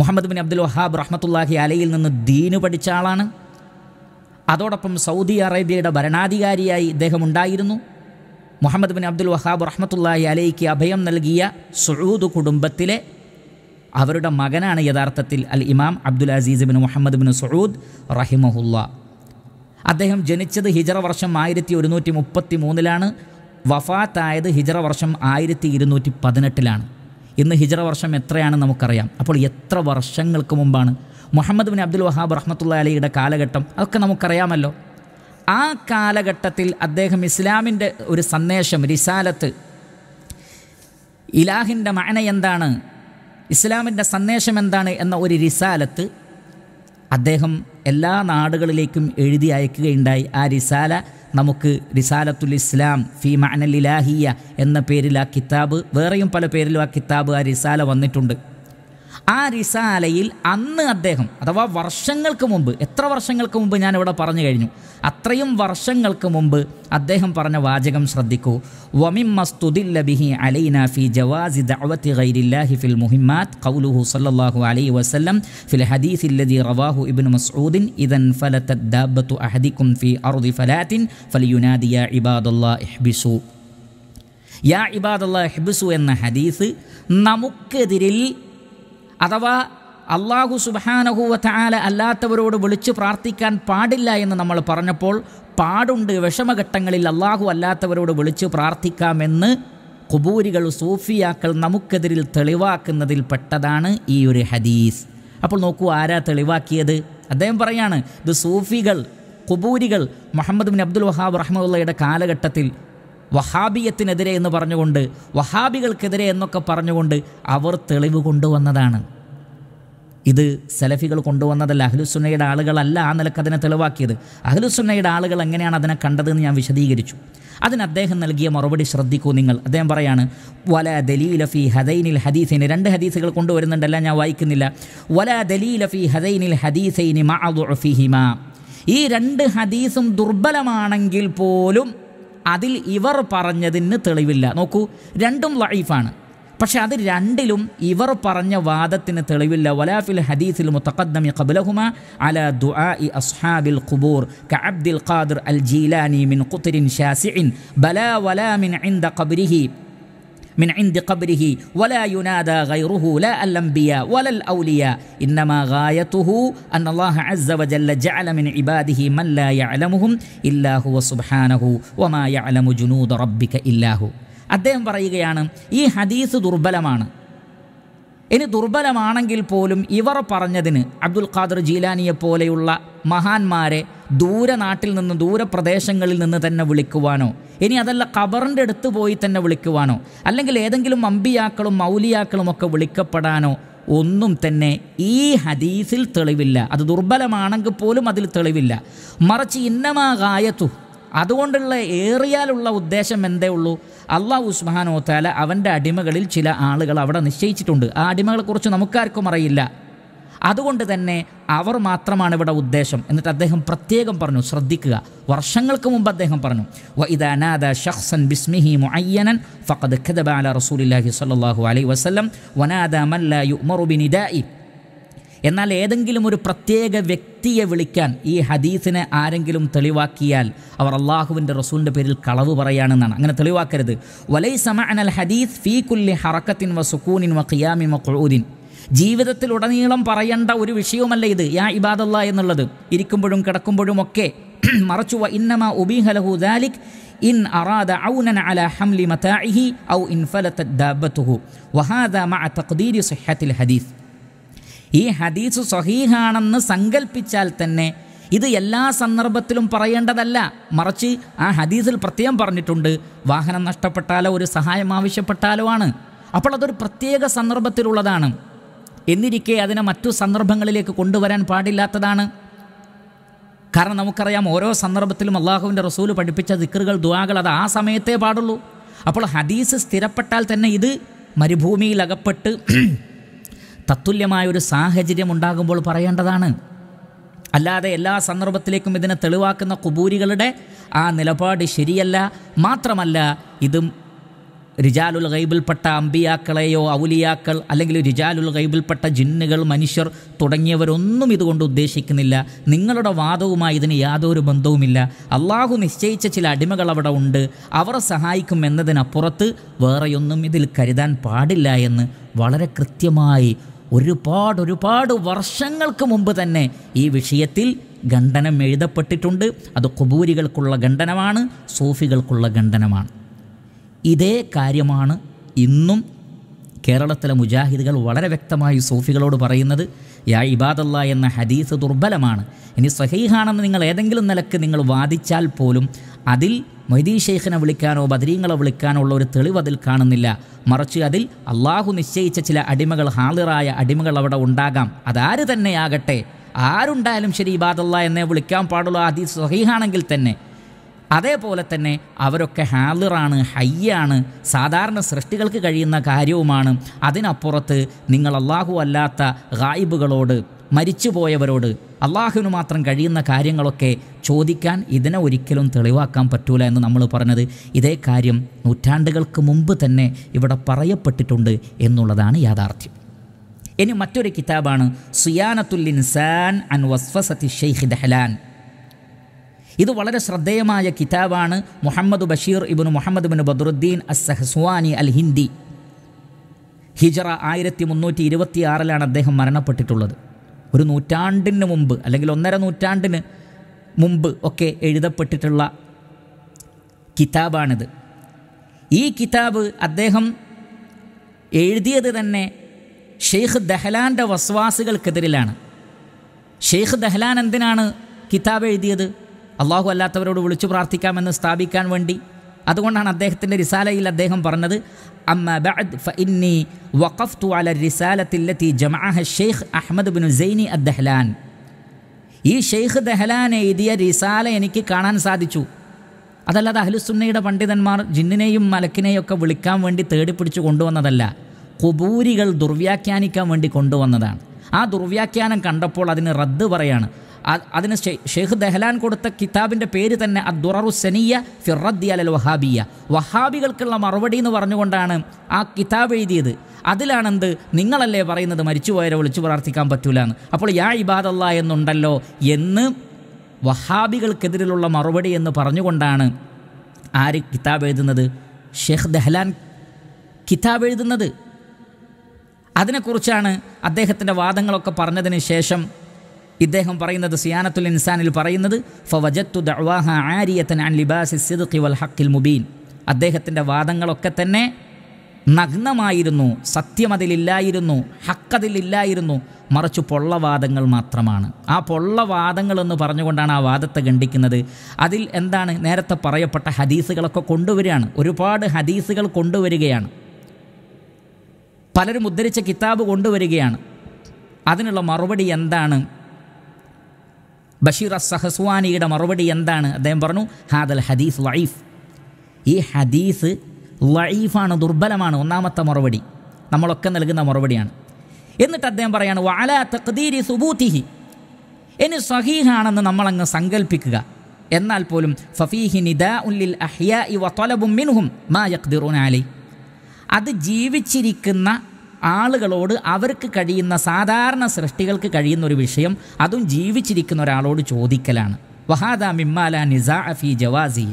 മുഹമ്മദ് ബിൻ അബ്ദുൽ വഹാബ് റഹ്മത്തുല്ലാഹി അലയിൽ നിന്ന് ദീന് പഠിച്ച ആളാണ് അതോടൊപ്പം സൗദി അറേബ്യയുടെ ഭരണാധികാരിയായി ഇദ്ദേഹം ഉണ്ടായിരുന്നു മുഹമ്മദ് ബിൻ അബ്ദുൽ വഹാബ് റഹ്മത്തുല്ലാഹി അലയ്ക്ക് അഭയം നൽകിയ സുഴൂദ് കുടുംബത്തിലെ അവരുടെ മകനാണ് യഥാർത്ഥത്തിൽ അൽ ഇമാം അബ്ദുൽ അസീസ് ബിൻ മുഹമ്മദ് ബിൻ സൗദ് റഹിമഹുല്ല അദ്ദേഹം ജനിച്ചത് ഹിജറ വർഷം ആയിരത്തി ഒരുന്നൂറ്റി മുപ്പത്തി മൂന്നിലാണ് വഫാത്തായത് ഹിജറ വർഷം ആയിരത്തി ഇരുന്നൂറ്റി പതിനെട്ടിലാണ് ഇന്ന് ഹിജറ വർഷം എത്രയാണെന്ന് നമുക്കറിയാം അപ്പോൾ എത്ര വർഷങ്ങൾക്ക് മുമ്പാണ് മുഹമ്മദ് ബിൻ അബ്ദുൽ വഹാബ് റഹ്മത്തുള്ള അലിയുടെ കാലഘട്ടം അതൊക്കെ നമുക്കറിയാമല്ലോ ആ കാലഘട്ടത്തിൽ അദ്ദേഹം ഇസ്ലാമിൻ്റെ ഒരു സന്ദേശം റിസാലത്ത് ഇലാഹിൻ്റെ മന എന്താണ് ഇസ്ലാമിൻ്റെ സന്ദേശം എന്താണ് എന്ന ഒരു റിസാലത്ത് അദ്ദേഹം എല്ലാ നാടുകളിലേക്കും എഴുതി അയക്കുകയുണ്ടായി ആ റിസാല നമുക്ക് റിസാലത്തുൽ ഇസ്ലാം ഫി മഅനലിലാഹിയ എന്ന പേരിൽ ആ കിതാബ് വേറെയും പല പേരിലും ആ കിതാബ് ആ റിസാല വന്നിട്ടുണ്ട് ആ റിസാലയിൽ അന്ന് അദ്ദേഹം അഥവാ വർഷങ്ങൾക്ക് മുമ്പ് എത്ര വർഷങ്ങൾക്ക് മുമ്പ് ഞാൻ പറഞ്ഞു കഴിഞ്ഞു അത്രയും വർഷങ്ങൾക്ക് മുമ്പ് അദ്ദേഹം പറഞ്ഞ വാചകം ശ്രദ്ധിക്കൂ വമിമ്മസ്തുദില്ലബിഹി അലൈന ഫി ജവാസി ദഅവത്തി ഗൈരില്ലാഹി ഫിൽ മുഹിമ്മാത്ത് ഖൗലുഹു സല്ലല്ലാഹു അലൈഹി വസല്ലം ഫിൽ ഹദീസിൽ ലദി റവാഹു ഇബ്നു മസ്ഊദിൻ ഇദൻ ഫലത്തത് ദാബത്തു അഹദിക്കും ഫി അർദി ഫലാത്തിൻ ഫലിയുനാദിയ ഇബാദല്ലാഹ് ഇഹ്ബിസു യാ ഇബാദല്ലാഹ് ഇഹ്ബിസു എന്ന ഹദീസ് നമുക്കെതിരിൽ അഥവാ അള്ളാഹു സുബാനഹുവത്താല അല്ലാത്തവരോട് വിളിച്ചു പ്രാർത്ഥിക്കാൻ പാടില്ല എന്ന് നമ്മൾ പറഞ്ഞപ്പോൾ പാടുണ്ട് വിഷമഘട്ടങ്ങളിൽ അള്ളാഹു അല്ലാത്തവരോട് വിളിച്ചു പ്രാർത്ഥിക്കാമെന്ന് കുബൂരികൾ സൂഫിയാക്കൾ നമുക്കെതിരിൽ തെളിവാക്കുന്നതിൽ പെട്ടതാണ് ഈ ഒരു ഹദീസ് അപ്പോൾ നോക്കൂ ആരാ തെളിവാക്കിയത് അദ്ദേഹം പറയാണ് ഇത് സൂഫികൾ കുബൂരികൾ മുഹമ്മദ് ബിൻ അബ്ദുൽ വഹാബ് റഹ്മുള്ളയുടെ കാലഘട്ടത്തിൽ വഹാബിയത്തിനെതിരെ എന്ന് പറഞ്ഞുകൊണ്ട് വഹാബികൾക്കെതിരെ എന്നൊക്കെ പറഞ്ഞുകൊണ്ട് അവർ തെളിവ് കൊണ്ടുവന്നതാണ് ഇത് സലഫികൾ കൊണ്ടുവന്നതല്ല അഹ്ലുസുന്നയുടെ ആളുകളല്ല ആ നിലക്ക് അതിനെ തെളിവാക്കിയത് അഹ്ലുസുന്നയുടെ ആളുകൾ എങ്ങനെയാണ് അതിനെ കണ്ടതെന്ന് ഞാൻ വിശദീകരിച്ചു അതിന് അദ്ദേഹം നൽകിയ മറുപടി ശ്രദ്ധിക്കൂ നിങ്ങൾ അദ്ദേഹം പറയാണ് വല ലഫി ഹദൈനിൽ ഹദീസൈനി രണ്ട് ഹദീസുകൾ കൊണ്ടുവരുന്നുണ്ടല്ല ഞാൻ വായിക്കുന്നില്ല വല ലഫി ഹദൈനിൽ ഹദീസൈനി മഅദുഫിഹിമ ഈ രണ്ട് ഹദീസും ദുർബലമാണെങ്കിൽ പോലും അതിൽ ഇവർ പറഞ്ഞതിന് തെളിവില്ല നോക്കൂ രണ്ടും ലൈഫാണ് പക്ഷേ അത് രണ്ടിലും ഇവർ പറഞ്ഞ വാദത്തിന് തെളിവില്ല വലാഫിൽ ഹദീസിൽ മുത്തഖദ്ദമി ഖബലഹുമ അല ദുആ ഇ അസ്ഹാബിൽ ഖുബൂർ കഅബ്ദിൽ ഖാദിർ അൽ ജീലാനി മിൻ ഖുത്രിൻ ഷാസിഇൻ ബലാ വലാ മിൻ ഇൻദ ഖബ്രിഹി من عند قبره ولا ينادى غيره لا الأنبياء ولا الأولياء إنما غايته أن الله عز وجل جعل من عباده من لا يعلمهم إلا هو سبحانه وما يعلم جنود ربك إلا هو അദ്ദേഹം പറയുകയാണ് ഈ ഹദീസ് ദുർബലമാണ് ഇനി ദുർബലമാണെങ്കിൽ പോലും ഇവർ പറഞ്ഞതിന് അബ്ദുൽ ഖാദർ ജീലാനിയെ പോലെയുള്ള മഹാന്മാരെ ദൂര നാട്ടിൽ നിന്ന് ദൂരപ്രദേശങ്ങളിൽ നിന്ന് തന്നെ വിളിക്കുവാനോ ഇനി അതല്ല ഖബറിൻ്റെ അടുത്ത് പോയി തന്നെ വിളിക്കുവാനോ അല്ലെങ്കിൽ ഏതെങ്കിലും അമ്പിയാക്കളും മൗലിയാക്കളും ഒക്കെ വിളിക്കപ്പെടാനോ ഒന്നും തന്നെ ഈ ഹദീസിൽ തെളിവില്ല അത് ദുർബലമാണെങ്കിൽ പോലും അതിൽ തെളിവില്ല മറിച്ച് ഇന്നമാകായത്തു അതുകൊണ്ടുള്ള ഏറിയാലുള്ള ഉദ്ദേശം എന്തേ ഉള്ളൂ അള്ളാഹു ഉസ്മഹാനോത്താല അവൻ്റെ അടിമകളിൽ ചില ആളുകൾ അവിടെ നിശ്ചയിച്ചിട്ടുണ്ട് ആ അടിമകളെക്കുറിച്ച് നമുക്കാർക്കും അറിയില്ല അതുകൊണ്ട് തന്നെ അവർ മാത്രമാണ് ഇവിടെ ഉദ്ദേശം എന്നിട്ട് അദ്ദേഹം പ്രത്യേകം പറഞ്ഞു ശ്രദ്ധിക്കുക വർഷങ്ങൾക്ക് മുമ്പ് അദ്ദേഹം പറഞ്ഞു വൈദാനാദ ഷഹ്സൻ ബിസ്മിഹി ഫഖദ് അല റസൂലില്ലാഹി സ്വല്ലല്ലാഹു അലൈഹി വസല്ലം വനാദ മൻ ബിനിദാഇ എന്നാൽ ഏതെങ്കിലും ഒരു പ്രത്യേക വ്യക്തിയെ വിളിക്കാൻ ഈ ഹദീസിനെ ആരെങ്കിലും തെളിവാക്കിയാൽ അവർ അള്ളാഹുവിൻ്റെ റസൂലിൻ്റെ പേരിൽ കളവ് പറയാണെന്നാണ് അങ്ങനെ തെളിവാക്കരുത് വലൈ സമഅനൽ ഹദീസ് ഫീ കുല്ലി ഹറക്കത്തിൻ വ സുക്കൂനിൻ വ ഖിയാമിൻ വ ഖുഊദിൻ ഉടനീളം പറയേണ്ട ഒരു വിഷയവുമല്ല ഇത് യാ ഇബാദല്ല എന്നുള്ളത് ഇരിക്കുമ്പോഴും കിടക്കുമ്പോഴും ഒക്കെ മറച്ചു വ ഇന്നമ ഉബീഹലഹു ദാലിക് ഇൻ അറാദ ഔനൻ അല ഹംലി മതാഇഹി ഔ ഫലത ദാബത്തുഹു വഹാദ മഅ തഖ്ദീരി സിഹത്തിൽ ഹദീസ് ഈ ഹദീസ് സഹീഹാണെന്ന് സങ്കല്പിച്ചാൽ തന്നെ ഇത് എല്ലാ സന്ദർഭത്തിലും പറയേണ്ടതല്ല മറിച്ച് ആ ഹദീസിൽ പ്രത്യേകം പറഞ്ഞിട്ടുണ്ട് വാഹനം നഷ്ടപ്പെട്ടാലോ ഒരു സഹായം ആവശ്യപ്പെട്ടാലോ ആണ് അപ്പോൾ അതൊരു പ്രത്യേക സന്ദർഭത്തിലുള്ളതാണ് എന്നിരിക്കെ അതിനെ മറ്റു സന്ദർഭങ്ങളിലേക്ക് കൊണ്ടുവരാൻ പാടില്ലാത്തതാണ് കാരണം നമുക്കറിയാം ഓരോ സന്ദർഭത്തിലും അള്ളാഹുവിൻ്റെ റസൂൽ പഠിപ്പിച്ച ദിക്കറുകൾ ദുവാകൾ അത് ആ സമയത്തേ പാടുള്ളൂ അപ്പോൾ ഹദീസ് സ്ഥിരപ്പെട്ടാൽ തന്നെ ഇത് മരുഭൂമിയിൽ അകപ്പെട്ട് തത്തുല്യമായ ഒരു സാഹചര്യം ഉണ്ടാകുമ്പോൾ പറയേണ്ടതാണ് അല്ലാതെ എല്ലാ സന്ദർഭത്തിലേക്കും ഇതിനെ തെളിവാക്കുന്ന കുബൂരികളുടെ ആ നിലപാട് ശരിയല്ല മാത്രമല്ല ഇതും റിജാലുൽ ഗൈബിൽപ്പെട്ട അമ്പിയാക്കളെയോ ഔലിയാക്കൾ അല്ലെങ്കിൽ റിജാലുൽ ഗൈബിൽപ്പെട്ട ജിന്നുകൾ മനുഷ്യർ തുടങ്ങിയവരൊന്നും ഇതുകൊണ്ട് ഉദ്ദേശിക്കുന്നില്ല നിങ്ങളുടെ വാദവുമായി ഇതിന് യാതൊരു ബന്ധവുമില്ല അള്ളാഹു നിശ്ചയിച്ച ചില അടിമകൾ അവിടെ ഉണ്ട് അവരെ സഹായിക്കും എന്നതിനപ്പുറത്ത് വേറെയൊന്നും ഇതിൽ കരുതാൻ പാടില്ല എന്ന് വളരെ കൃത്യമായി ഒരുപാട് ഒരുപാട് വർഷങ്ങൾക്ക് മുമ്പ് തന്നെ ഈ വിഷയത്തിൽ ഖണ്ഡനം എഴുതപ്പെട്ടിട്ടുണ്ട് അത് കുബൂരികൾക്കുള്ള ഖണ്ഡനമാണ് സൂഫികൾക്കുള്ള ഖണ്ഡനമാണ് ഇതേ കാര്യമാണ് ഇന്നും കേരളത്തിലെ മുജാഹിദുകൾ വളരെ വ്യക്തമായി സൂഫികളോട് പറയുന്നത് യാ ഇബാദല്ല എന്ന ഹദീസ് ദുർബലമാണ് ഇനി സഹീഹാണെന്ന് നിങ്ങൾ ഏതെങ്കിലും നിലക്ക് നിങ്ങൾ വാദിച്ചാൽ പോലും അതിൽ മൊയ്തീ ഷെയ്ഖിനെ വിളിക്കാനോ ബദരീങ്ങളെ വിളിക്കാനോ ഉള്ള ഒരു തെളിവ് അതിൽ കാണുന്നില്ല മറിച്ച് അതിൽ അള്ളാഹു നിശ്ചയിച്ച ചില അടിമകൾ ഹാളിറായ അടിമകൾ അവിടെ ഉണ്ടാകാം അതാര് തന്നെയാകട്ടെ ആരുണ്ടായാലും ശരി ഇബാദല്ല എന്നെ വിളിക്കാൻ പാടുള്ള അതി സഹീഹാണെങ്കിൽ തന്നെ അതേപോലെ തന്നെ അവരൊക്കെ ഹാളിറാണ് ഹയ്യാണ് സാധാരണ സൃഷ്ടികൾക്ക് കഴിയുന്ന കാര്യവുമാണ് അതിനപ്പുറത്ത് നിങ്ങൾ അള്ളാഹു അല്ലാത്ത ഗായിബുകളോട് മരിച്ചുപോയവരോട് അള്ളാഹുവിന് മാത്രം കഴിയുന്ന കാര്യങ്ങളൊക്കെ ചോദിക്കാൻ ഇതിനെ ഒരിക്കലും തെളിവാക്കാൻ പറ്റൂല എന്ന് നമ്മൾ പറഞ്ഞത് ഇതേ കാര്യം നൂറ്റാണ്ടുകൾക്ക് മുമ്പ് തന്നെ ഇവിടെ പറയപ്പെട്ടിട്ടുണ്ട് എന്നുള്ളതാണ് യാഥാർത്ഥ്യം ഇനി മറ്റൊരു കിതാബാണ് ഇൻസാൻ അൻ വസ്ഫസത്തി ഷെയ്ഖ് ദഹലാൻ ഇത് വളരെ ശ്രദ്ധേയമായ കിതാബാണ് മുഹമ്മദ് ബഷീർ ഇബിന് മുഹമ്മദ് ബിൻ ബദറുദ്ദീൻ അസ്സഹസ്വാനി അൽ ഹിന്ദി ഹിജറ ആയിരത്തി മുന്നൂറ്റി ഇരുപത്തിയാറിലാണ് അദ്ദേഹം മരണപ്പെട്ടിട്ടുള്ളത് ഒരു നൂറ്റാണ്ടിന് മുമ്പ് അല്ലെങ്കിൽ ഒന്നര നൂറ്റാണ്ടിന് മുമ്പ് ഒക്കെ എഴുതപ്പെട്ടിട്ടുള്ള കിതാബാണിത് ഈ കിതാബ് അദ്ദേഹം എഴുതിയത് തന്നെ ഷെയ്ഖ് ദഹ്ലാൻ്റെ വസ്വാസികൾക്കെതിരിലാണ് ഷെയ്ഖ് ദഹ്ലാൻ എന്തിനാണ് കിതാബ് എഴുതിയത് അള്ളാഹു അല്ലാത്തവരോട് വിളിച്ചു പ്രാർത്ഥിക്കാമെന്ന് സ്ഥാപിക്കാൻ വേണ്ടി അതുകൊണ്ടാണ് അദ്ദേഹത്തിൻ്റെ റിസാലയിൽ അദ്ദേഹം പറഞ്ഞത് أما بعد فإني وقفت على الرسالة التي جمعها الشيخ أحمد بن زيني الدهلان ഈ ഷെയ്ഖ് ദഹലാനെ എഴുതിയ റിസാല എനിക്ക് കാണാൻ സാധിച്ചു അതല്ലാതെ അഹ്ലുസുന്നയുടെ പണ്ഡിതന്മാർ ജിന്നിനെയും മലക്കിനെയും ഒക്കെ വിളിക്കാൻ വേണ്ടി തേടിപ്പിടിച്ച് കൊണ്ടുവന്നതല്ല കുബൂരികൾ ദുർവ്യാഖ്യാനിക്കാൻ വേണ്ടി കൊണ്ടുവന്നതാണ് ആ ദുർവ്യാഖ്യാനം കണ്ടപ്പോൾ അതിന് റദ്ദ് പറയാണ് അതിന് ഷെയ്ഖ് ദഹലാൻ കൊടുത്ത കിതാബിൻ്റെ പേര് തന്നെ അദ്ദുററു സനിയ ഫിറദ്ദി അലൽ വഹാബിയ വഹാബികൾക്കുള്ള മറുപടി എന്ന് പറഞ്ഞുകൊണ്ടാണ് ആ കിതാബ് എഴുതിയത് അതിലാണെന്ത് നിങ്ങളല്ലേ പറയുന്നത് മരിച്ചുപോയവരെ വിളിച്ചു പ്രാർത്ഥിക്കാൻ പറ്റൂല എന്ന് അപ്പോൾ യാ ഇബാദല്ല എന്നുണ്ടല്ലോ എന്ന് വഹാബികൾക്കെതിരെയുള്ള മറുപടി എന്ന് പറഞ്ഞുകൊണ്ടാണ് ആര് കിതാബ് എഴുതുന്നത് ഷെയ്ഖ് ദഹലാൻ കിതാബ് എഴുതുന്നത് അതിനെക്കുറിച്ചാണ് അദ്ദേഹത്തിൻ്റെ വാദങ്ങളൊക്കെ പറഞ്ഞതിന് ശേഷം ഇദ്ദേഹം പറയുന്നത് സിയാനത്തുൽ ഇൻസാനിൽ പറയുന്നത് ഫവജത്തു ദഅവാഹ ആരിയത്തൻ അൻ ലിബാസി സിദ്ഖി വൽ ഹഖിൽ മുബീൻ അദ്ദേഹത്തിൻ്റെ വാദങ്ങളൊക്കെ തന്നെ നഗ്നമായിരുന്നു സത്യമതിലില്ലായിരുന്നു ഹക്കതിലില്ലായിരുന്നു മറിച്ച് പൊള്ളവാദങ്ങൾ മാത്രമാണ് ആ പൊള്ളവാദങ്ങൾ എന്ന് പറഞ്ഞുകൊണ്ടാണ് ആ വാദത്തെ ഖണ്ഡിക്കുന്നത് അതിൽ എന്താണ് നേരത്തെ പറയപ്പെട്ട ഹദീസുകളൊക്കെ കൊണ്ടുവരികയാണ് ഒരുപാട് ഹദീസുകൾ കൊണ്ടുവരികയാണ് പലരും ഉദ്ധരിച്ച കിതാബ് കൊണ്ടുവരികയാണ് അതിനുള്ള മറുപടി എന്താണ് ബഷീർ സഹസ്വാനിയുടെ മറുപടി എന്താണ് അദ്ദേഹം പറഞ്ഞു ഹാദൽ ഹദീസ് വൈഫ് ഈ ഹദീസ് വൈഫാണ് ദുർബലമാണ് ഒന്നാമത്തെ മറുപടി നമ്മളൊക്കെ നൽകുന്ന മറുപടിയാണ് എന്നിട്ട് അദ്ദേഹം പറയാണ് വാല തക്തീരി സുബൂത്തിഹി ഇനി സഹീഹാണെന്ന് നമ്മളങ്ങ് സങ്കല്പിക്കുക എന്നാൽ പോലും ഫഫീഹി നിദ ഉല്ലിൽ അഹ്യ ഇ വലബും മിൻഹും മാ യക്തിറുനാലി അത് ജീവിച്ചിരിക്കുന്ന ആളുകളോട് അവർക്ക് കഴിയുന്ന സാധാരണ സൃഷ്ടികൾക്ക് കഴിയുന്ന ഒരു വിഷയം അതും ജീവിച്ചിരിക്കുന്ന ഒരാളോട് ചോദിക്കലാണ് വഹാദ മിമ്മാല നിസാ അഫി ജവാസി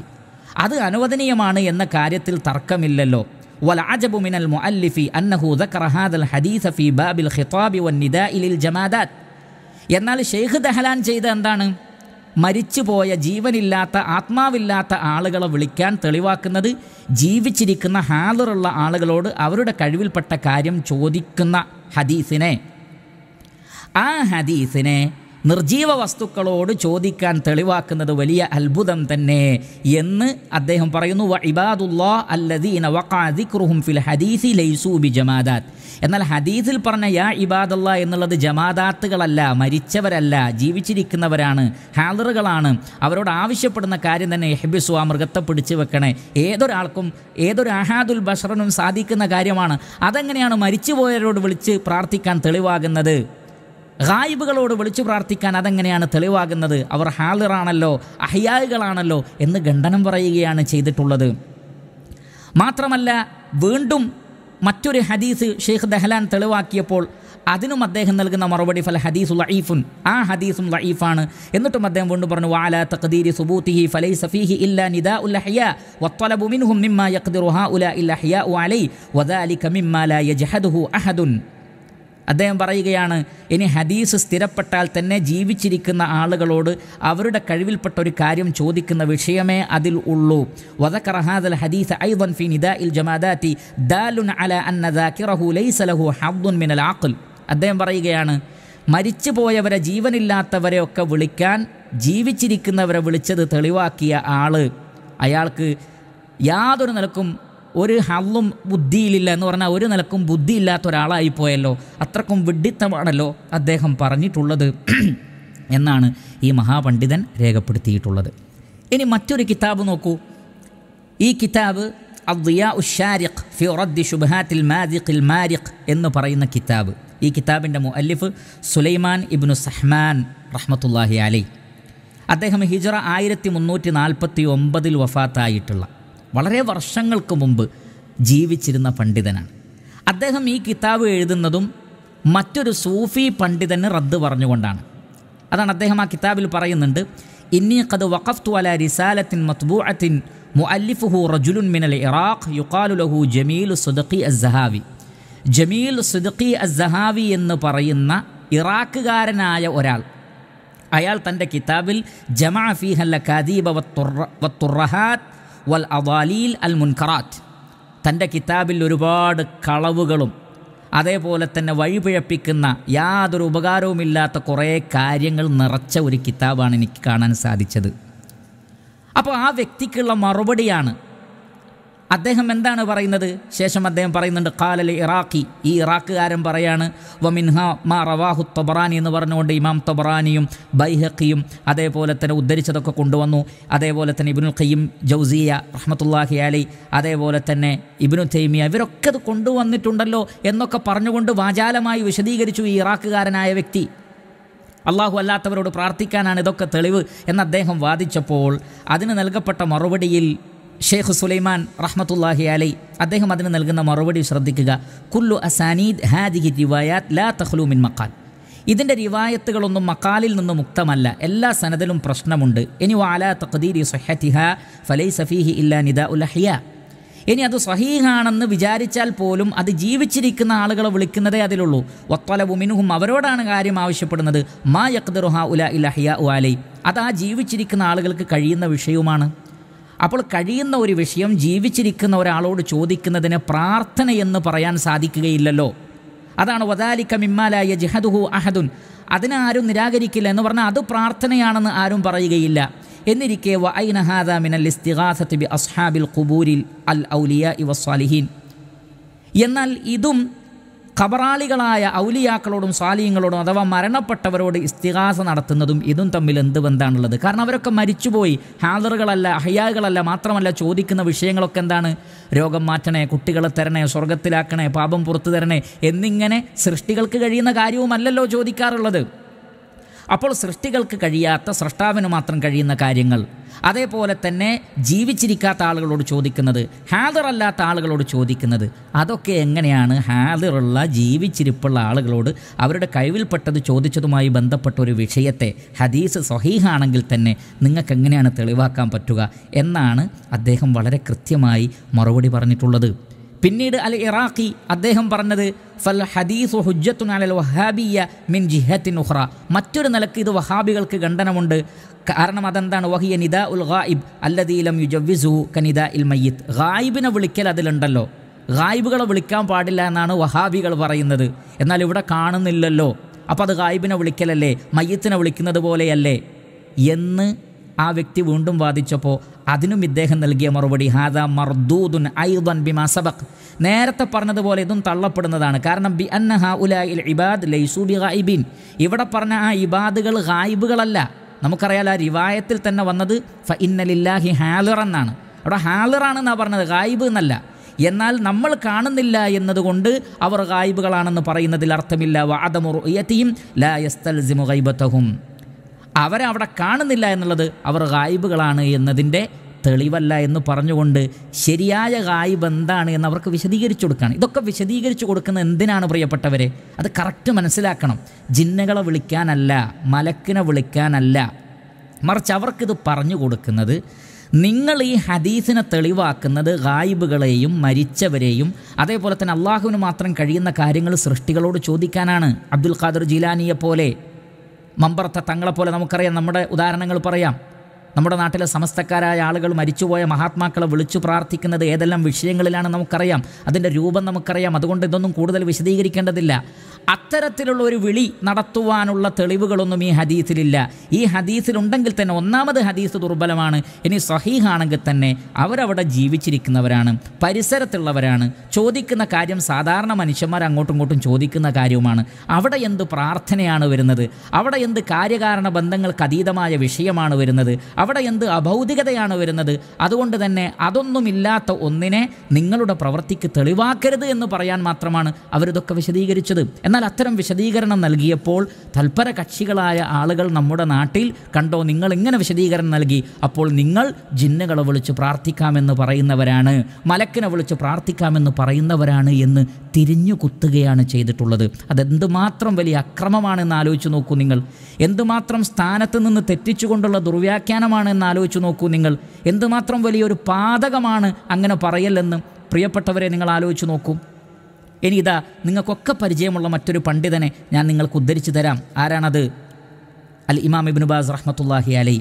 അത് അനുവദനീയമാണ് എന്ന കാര്യത്തിൽ തർക്കമില്ലല്ലോ والعجب മുഅല്ലിഫി അന്നഹു أنه ذكر هذا الحديث في باب الخطاب والنداء എന്നാൽ ഷെയ്ഖ് ദഹലാൻ ചെയ്ത എന്താണ് മരിച്ചുപോയ ജീവനില്ലാത്ത ആത്മാവില്ലാത്ത ആളുകളെ വിളിക്കാൻ തെളിവാക്കുന്നത് ജീവിച്ചിരിക്കുന്ന ഹാദറുള്ള ആളുകളോട് അവരുടെ കഴിവിൽപ്പെട്ട കാര്യം ചോദിക്കുന്ന ഹദീസിനെ ആ ഹദീസിനെ നിർജീവ വസ്തുക്കളോട് ചോദിക്കാൻ തെളിവാക്കുന്നത് വലിയ അത്ഭുതം തന്നെ എന്ന് അദ്ദേഹം പറയുന്നു വ ഇബാദുല്ലാ അല്ലദീന വഖാദിഖ്റുഹും ഫിൽ ഹദീസി ലൈസു ബി ജമാദാത്ത് എന്നാൽ ഹദീസിൽ പറഞ്ഞ യാ ഇബാദുള്ള എന്നുള്ളത് ജമാദാത്തുകളല്ല മരിച്ചവരല്ല ജീവിച്ചിരിക്കുന്നവരാണ് ഹാദറുകളാണ് അവരോട് ആവശ്യപ്പെടുന്ന കാര്യം തന്നെ എഹബിസു ആ മൃഗത്തെ പിടിച്ചു വെക്കണേ ഏതൊരാൾക്കും ഏതൊരു അഹാദുൽ ബഷറനും സാധിക്കുന്ന കാര്യമാണ് അതെങ്ങനെയാണ് മരിച്ചുപോയവരോട് വിളിച്ച് പ്രാർത്ഥിക്കാൻ തെളിവാകുന്നത് റായിബുകളോട് വിളിച്ചു പ്രാർത്ഥിക്കാൻ അതെങ്ങനെയാണ് തെളിവാകുന്നത് അവർ ഹാളിറാണല്ലോ അഹ്യായികളാണല്ലോ എന്ന് ഖണ്ഡനം പറയുകയാണ് ചെയ്തിട്ടുള്ളത് മാത്രമല്ല വീണ്ടും മറ്റൊരു ഹദീസ് ഷെയ്ഖ് ദഹ്ലാൻ തെളിവാക്കിയപ്പോൾ അതിനും അദ്ദേഹം നൽകുന്ന മറുപടി ഫല ഹദീസ് ലഈഫുൻ ആ ഹദീസും ലഈഫാണ് എന്നിട്ടും അദ്ദേഹം വീണ്ടും പറഞ്ഞു വാല തഖദീരി സുബൂത്തിഹി ഫലൈ സഫീഹി ഇല്ല നിദ ഉൽ ഹയ വത്തലബു മിൻഹും മിമ്മ യഖ്ദിറു ഹഉലാ ഇല്ല ഹയ അലൈ വദാലിക മിമ്മ ലാ യജ്ഹദുഹു അഹദുൻ അദ്ദേഹം പറയുകയാണ് ഇനി ഹദീസ് സ്ഥിരപ്പെട്ടാൽ തന്നെ ജീവിച്ചിരിക്കുന്ന ആളുകളോട് അവരുടെ കഴിവിൽപ്പെട്ട ഒരു കാര്യം ചോദിക്കുന്ന വിഷയമേ അതിൽ ഉള്ളൂ വദക്കറ ഹാദൽ ഹദീസ് ഐദൻ ഫി നിദാ ഇൽ ജമാദാത്തി ദാലുൻ അല അന്ന ലൈസ ലഹു ഹദ്ദുൻ മിനൽ ആഖിൽ അദ്ദേഹം പറയുകയാണ് മരിച്ചുപോയവരെ ജീവനില്ലാത്തവരെ ഒക്കെ വിളിക്കാൻ ജീവിച്ചിരിക്കുന്നവരെ വിളിച്ചത് തെളിവാക്കിയ ആള് അയാൾക്ക് യാതൊരു നിലക്കും ഒരു ഹല്ലും ബുദ്ധിയിലില്ല എന്ന് പറഞ്ഞാൽ ഒരു നിലക്കും ബുദ്ധി ഇല്ലാത്ത ഒരാളായി പോയല്ലോ അത്രക്കും വിഡിത്തമാണല്ലോ അദ്ദേഹം പറഞ്ഞിട്ടുള്ളത് എന്നാണ് ഈ മഹാപണ്ഡിതൻ രേഖപ്പെടുത്തിയിട്ടുള്ളത് ഇനി മറ്റൊരു കിതാബ് നോക്കൂ ഈ കിതാബ് അദ്ദിയാ ഉഷാരിഖ് ഫി റദ്ദി മാദിഖിൽ മാരിഖ് എന്ന് പറയുന്ന കിതാബ് ഈ കിതാബിൻ്റെ മുഅല്ലിഫ് സുലൈമാൻ ഇബ്നു സഹ്മാൻ റഹ്മത്തുല്ലാഹി അലൈ അദ്ദേഹം ഹിജറ ആയിരത്തി മുന്നൂറ്റി നാൽപ്പത്തി ഒമ്പതിൽ വഫാത്തായിട്ടുള്ള വളരെ വർഷങ്ങൾക്ക് മുമ്പ് ജീവിച്ചിരുന്ന പണ്ഡിതനാണ് അദ്ദേഹം ഈ കിതാബ് എഴുതുന്നതും മറ്റൊരു സൂഫി പണ്ഡിതന് റദ്ദ് പറഞ്ഞുകൊണ്ടാണ് അതാണ് അദ്ദേഹം ആ കിതാബിൽ പറയുന്നുണ്ട് ഇന്നി ഖദ് വഖഫ്തു അല റിസാലത്തിൻ മത്ബൂഅത്തിൻ മുഅല്ലിഫുഹു റജുലുൻ മിനൽ ഇറാഖ് യുക്കാലു ലഹു ജമീൽ സുദഖി അസ്സഹാവി ജമീൽ സുദഖി അസ്സഹാവി എന്ന് പറയുന്ന ഇറാഖുകാരനായ ഒരാൾ അയാൾ തൻ്റെ കിതാബിൽ ജമാ ഫീഹല്ല കദീബ വത്തുറഹാത്ത് വൽ അദാലീൽ അൽ മുൻകറാത്ത് തൻ്റെ കിതാബിൽ ഒരുപാട് കളവുകളും അതേപോലെ തന്നെ വഴിപിഴപ്പിക്കുന്ന യാതൊരു ഉപകാരവുമില്ലാത്ത കുറേ കാര്യങ്ങൾ നിറച്ച ഒരു കിതാബാണ് എനിക്ക് കാണാൻ സാധിച്ചത് അപ്പോൾ ആ വ്യക്തിക്കുള്ള മറുപടിയാണ് അദ്ദേഹം എന്താണ് പറയുന്നത് ശേഷം അദ്ദേഹം പറയുന്നുണ്ട് കാലൽ ഇറാഖി ഈ ഇറാഖുകാരൻ പറയാണ് വമിൻഹ മാ റവാഹു തൊബറാനി എന്ന് പറഞ്ഞുകൊണ്ട് ഇമാം തൊബറാനിയും ബൈഹക്കിയും അതേപോലെ തന്നെ ഉദ്ധരിച്ചതൊക്കെ കൊണ്ടുവന്നു അതേപോലെ തന്നെ ഇബിനുൽ ഖയ്യം ജൗസിയ റഹ്മത്തുല്ലാഹി അലി അതേപോലെ തന്നെ ഇബിനു തൈമിയ ഇവരൊക്കെ അത് കൊണ്ടുവന്നിട്ടുണ്ടല്ലോ എന്നൊക്കെ പറഞ്ഞുകൊണ്ട് വാചാലമായി വിശദീകരിച്ചു ഈ ഇറാഖുകാരനായ വ്യക്തി അള്ളാഹു അല്ലാത്തവരോട് പ്രാർത്ഥിക്കാനാണ് ഇതൊക്കെ തെളിവ് എന്ന് അദ്ദേഹം വാദിച്ചപ്പോൾ അതിന് നൽകപ്പെട്ട മറുപടിയിൽ ഷെയ്ഖ് സുലൈമാൻ റഹ്മത്തുല്ലാഹി അലൈ അദ്ദേഹം അതിന് നൽകുന്ന മറുപടി ശ്രദ്ധിക്കുക കുല്ലു അസാനീദ് ഹാദിഹി റിവായാത് ലാ തഹ്ലൂമിൻ മക്കാൽ ഇതിൻ്റെ റിവായത്തുകളൊന്നും മക്കാലിൽ നിന്ന് മുക്തമല്ല എല്ലാ സനദിലും പ്രശ്നമുണ്ട് ഇനി വാല തഖദീരി സൊഹത്തിഹ ഫലൈ സഫീഹി ഇല്ലാ നിദ ഉലഹിയ ഇനി അത് സഹീഹാണെന്ന് വിചാരിച്ചാൽ പോലും അത് ജീവിച്ചിരിക്കുന്ന ആളുകളെ വിളിക്കുന്നതേ അതിലുള്ളൂ ഉമിനുഹും അവരോടാണ് കാര്യം ആവശ്യപ്പെടുന്നത് മാ യഖ്ദറുഹ ഉല ഇലഹിയ ഉലൈ അത് ആ ജീവിച്ചിരിക്കുന്ന ആളുകൾക്ക് കഴിയുന്ന വിഷയവുമാണ് അപ്പോൾ കഴിയുന്ന ഒരു വിഷയം ജീവിച്ചിരിക്കുന്ന ഒരാളോട് ചോദിക്കുന്നതിന് പ്രാർത്ഥന എന്ന് പറയാൻ സാധിക്കുകയില്ലല്ലോ അതാണ് വദാലിക്ക മിമ്മാലായ ജഹദുഹു അഹദുൻ അതിനെ ആരും നിരാകരിക്കില്ല എന്ന് പറഞ്ഞാൽ അത് പ്രാർത്ഥനയാണെന്ന് ആരും പറയുകയില്ല എന്നിരിക്കെ മിനൽ ബി അസ്ഹാബിൽ അൽ ഔലിയ എന്നാൽ ഇതും ഖബറാളികളായ ഔലിയാക്കളോടും സ്വാലിയങ്ങളോടും അഥവാ മരണപ്പെട്ടവരോട് ഇസ്തിഹാസ നടത്തുന്നതും ഇതും തമ്മിൽ എന്ത് ബന്ധമാണുള്ളത് കാരണം അവരൊക്കെ മരിച്ചുപോയി ഹാദറുകളല്ല അഹയാകളല്ല മാത്രമല്ല ചോദിക്കുന്ന വിഷയങ്ങളൊക്കെ എന്താണ് രോഗം മാറ്റണേ കുട്ടികളെ തരണേ സ്വർഗത്തിലാക്കണേ പാപം പുറത്തു തരണേ എന്നിങ്ങനെ സൃഷ്ടികൾക്ക് കഴിയുന്ന കാര്യവുമല്ലല്ലോ ചോദിക്കാറുള്ളത് അപ്പോൾ സൃഷ്ടികൾക്ക് കഴിയാത്ത സൃഷ്ടാവിന് മാത്രം കഴിയുന്ന കാര്യങ്ങൾ അതേപോലെ തന്നെ ജീവിച്ചിരിക്കാത്ത ആളുകളോട് ചോദിക്കുന്നത് ഹാദറല്ലാത്ത ആളുകളോട് ചോദിക്കുന്നത് അതൊക്കെ എങ്ങനെയാണ് ഹാദറുള്ള ജീവിച്ചിരിപ്പുള്ള ആളുകളോട് അവരുടെ കഴിവിൽപ്പെട്ടത് ചോദിച്ചതുമായി ബന്ധപ്പെട്ട ഒരു വിഷയത്തെ ഹദീസ് സ്വഹീഹാണെങ്കിൽ തന്നെ നിങ്ങൾക്ക് എങ്ങനെയാണ് തെളിവാക്കാൻ പറ്റുക എന്നാണ് അദ്ദേഹം വളരെ കൃത്യമായി മറുപടി പറഞ്ഞിട്ടുള്ളത് പിന്നീട് അൽ ഇറാഖി അദ്ദേഹം പറഞ്ഞത് ഫൽ ഹദീസു ഹുജ്ജത്തുൻ അലൽ വഹാബിയ മിൻ ജിഹത്തിൻ ഉഹ്റ മറ്റൊരു നിലക്ക് ഇത് വഹാബികൾക്ക് ഖണ്ഡനമുണ്ട് കാരണം അതെന്താണ് വഹിയ നിദ ഉൽ ഗായിബ് അല്ലദീലം യുജവിസു കനിദ ഇൽ മയ്യിത്ത് ഗായിബിനെ വിളിക്കൽ അതിലുണ്ടല്ലോ ഗായിബുകളെ വിളിക്കാൻ പാടില്ല എന്നാണ് വഹാബികൾ പറയുന്നത് എന്നാൽ ഇവിടെ കാണുന്നില്ലല്ലോ അപ്പോൾ അത് ഗായിബിനെ വിളിക്കലല്ലേ മയ്യത്തിനെ വിളിക്കുന്നത് പോലെയല്ലേ എന്ന് ആ വ്യക്തി വീണ്ടും വാദിച്ചപ്പോൾ അതിനും ഇദ്ദേഹം നൽകിയ മറുപടി ഹാദ മർദൂദുൻ ഐദൻ ബിമാ സബക് നേരത്തെ പറഞ്ഞതുപോലെ ഇതും തള്ളപ്പെടുന്നതാണ് കാരണം ബി അന്നഹ ഉലായിൽ ഇബാദ് ലൈസു ബി ഗായിബീൻ ഇവിടെ പറഞ്ഞ ആ ഇബാദുകൾ ഗായിബുകളല്ല നമുക്കറിയാലോ ആ റിവായത്തിൽ തന്നെ വന്നത് ഫ ഇന്നലില്ലാഹി ഹാലിർ എന്നാണ് അവിടെ ഹാലിറാണെന്നാണ് പറഞ്ഞത് ഗായിബ് എന്നല്ല എന്നാൽ നമ്മൾ കാണുന്നില്ല എന്നതുകൊണ്ട് അവർ ഗായിബുകളാണെന്ന് പറയുന്നതിൽ അർത്ഥമില്ല വാദമുറിയും ലായസ്തൽ ഗൈബത്തഹും അവരെ അവിടെ കാണുന്നില്ല എന്നുള്ളത് അവർ ഗായിബുകളാണ് എന്നതിൻ്റെ തെളിവല്ല എന്ന് പറഞ്ഞുകൊണ്ട് ശരിയായ ഗായിബ് എന്താണ് എന്ന് അവർക്ക് വിശദീകരിച്ചു കൊടുക്കുകയാണ് ഇതൊക്കെ വിശദീകരിച്ചു കൊടുക്കുന്ന എന്തിനാണ് പ്രിയപ്പെട്ടവരെ അത് കറക്റ്റ് മനസ്സിലാക്കണം ജിന്നകളെ വിളിക്കാനല്ല മലക്കിനെ വിളിക്കാനല്ല മറിച്ച് അവർക്കിത് പറഞ്ഞു കൊടുക്കുന്നത് നിങ്ങൾ ഈ ഹദീസിനെ തെളിവാക്കുന്നത് ഗായിബുകളെയും മരിച്ചവരെയും അതേപോലെ തന്നെ അള്ളാഹുവിന് മാത്രം കഴിയുന്ന കാര്യങ്ങൾ സൃഷ്ടികളോട് ചോദിക്കാനാണ് അബ്ദുൽ ഖാദർ ജീലാനിയെ പോലെ മമ്പർത്ത തങ്ങളെപ്പോലെ നമുക്കറിയാം നമ്മുടെ ഉദാഹരണങ്ങൾ പറയാം നമ്മുടെ നാട്ടിലെ സമസ്തക്കാരായ ആളുകൾ മരിച്ചുപോയ മഹാത്മാക്കളെ വിളിച്ചു പ്രാർത്ഥിക്കുന്നത് ഏതെല്ലാം വിഷയങ്ങളിലാണ് നമുക്കറിയാം അതിൻ്റെ രൂപം നമുക്കറിയാം അതുകൊണ്ട് ഇതൊന്നും കൂടുതൽ വിശദീകരിക്കേണ്ടതില്ല അത്തരത്തിലുള്ള ഒരു വിളി നടത്തുവാനുള്ള തെളിവുകളൊന്നും ഈ ഹദീസിലില്ല ഈ ഹദീസിലുണ്ടെങ്കിൽ തന്നെ ഒന്നാമത് ഹദീസ് ദുർബലമാണ് ഇനി സഹീഹാണെങ്കിൽ തന്നെ അവരവിടെ ജീവിച്ചിരിക്കുന്നവരാണ് പരിസരത്തുള്ളവരാണ് ചോദിക്കുന്ന കാര്യം സാധാരണ മനുഷ്യന്മാർ അങ്ങോട്ടും ഇങ്ങോട്ടും ചോദിക്കുന്ന കാര്യവുമാണ് അവിടെ എന്ത് പ്രാർത്ഥനയാണ് വരുന്നത് അവിടെ എന്ത് കാര്യകാരണ ബന്ധങ്ങൾക്ക് അതീതമായ വിഷയമാണ് വരുന്നത് അവിടെ എന്ത് അഭൗതികതയാണ് വരുന്നത് അതുകൊണ്ട് തന്നെ അതൊന്നുമില്ലാത്ത ഒന്നിനെ നിങ്ങളുടെ പ്രവൃത്തിക്ക് തെളിവാക്കരുത് എന്ന് പറയാൻ മാത്രമാണ് അവരിതൊക്കെ വിശദീകരിച്ചത് എന്നാൽ അത്തരം വിശദീകരണം നൽകിയപ്പോൾ തൽപര കക്ഷികളായ ആളുകൾ നമ്മുടെ നാട്ടിൽ കണ്ടോ നിങ്ങൾ ഇങ്ങനെ വിശദീകരണം നൽകി അപ്പോൾ നിങ്ങൾ ജിന്നുകളെ വിളിച്ച് പ്രാർത്ഥിക്കാമെന്ന് പറയുന്നവരാണ് മലക്കിനെ വിളിച്ച് പ്രാർത്ഥിക്കാമെന്ന് പറയുന്നവരാണ് എന്ന് തിരിഞ്ഞു കുത്തുകയാണ് ചെയ്തിട്ടുള്ളത് അതെന്തുമാത്രം വലിയ അക്രമമാണെന്ന് ആലോചിച്ച് നോക്കൂ നിങ്ങൾ എന്തുമാത്രം സ്ഥാനത്ത് നിന്ന് തെറ്റിച്ചുകൊണ്ടുള്ള ദുർവ്യാഖ്യാനമാണെന്ന് എന്ന് ആലോചിച്ച് നോക്കൂ നിങ്ങൾ എന്തുമാത്രം വലിയൊരു പാതകമാണ് അങ്ങനെ പറയല്ലെന്ന് പ്രിയപ്പെട്ടവരെ നിങ്ങൾ ആലോചിച്ച് നോക്കൂ ഇനി ഇതാ നിങ്ങൾക്കൊക്കെ പരിചയമുള്ള മറ്റൊരു പണ്ഡിതനെ ഞാൻ നിങ്ങൾക്ക് ഉദ്ധരിച്ചു തരാം ആരാണത് അൽ ഇമാം ഇബ്നു ബാസ് റഹ്മത്തുല്ലാഹി അലൈ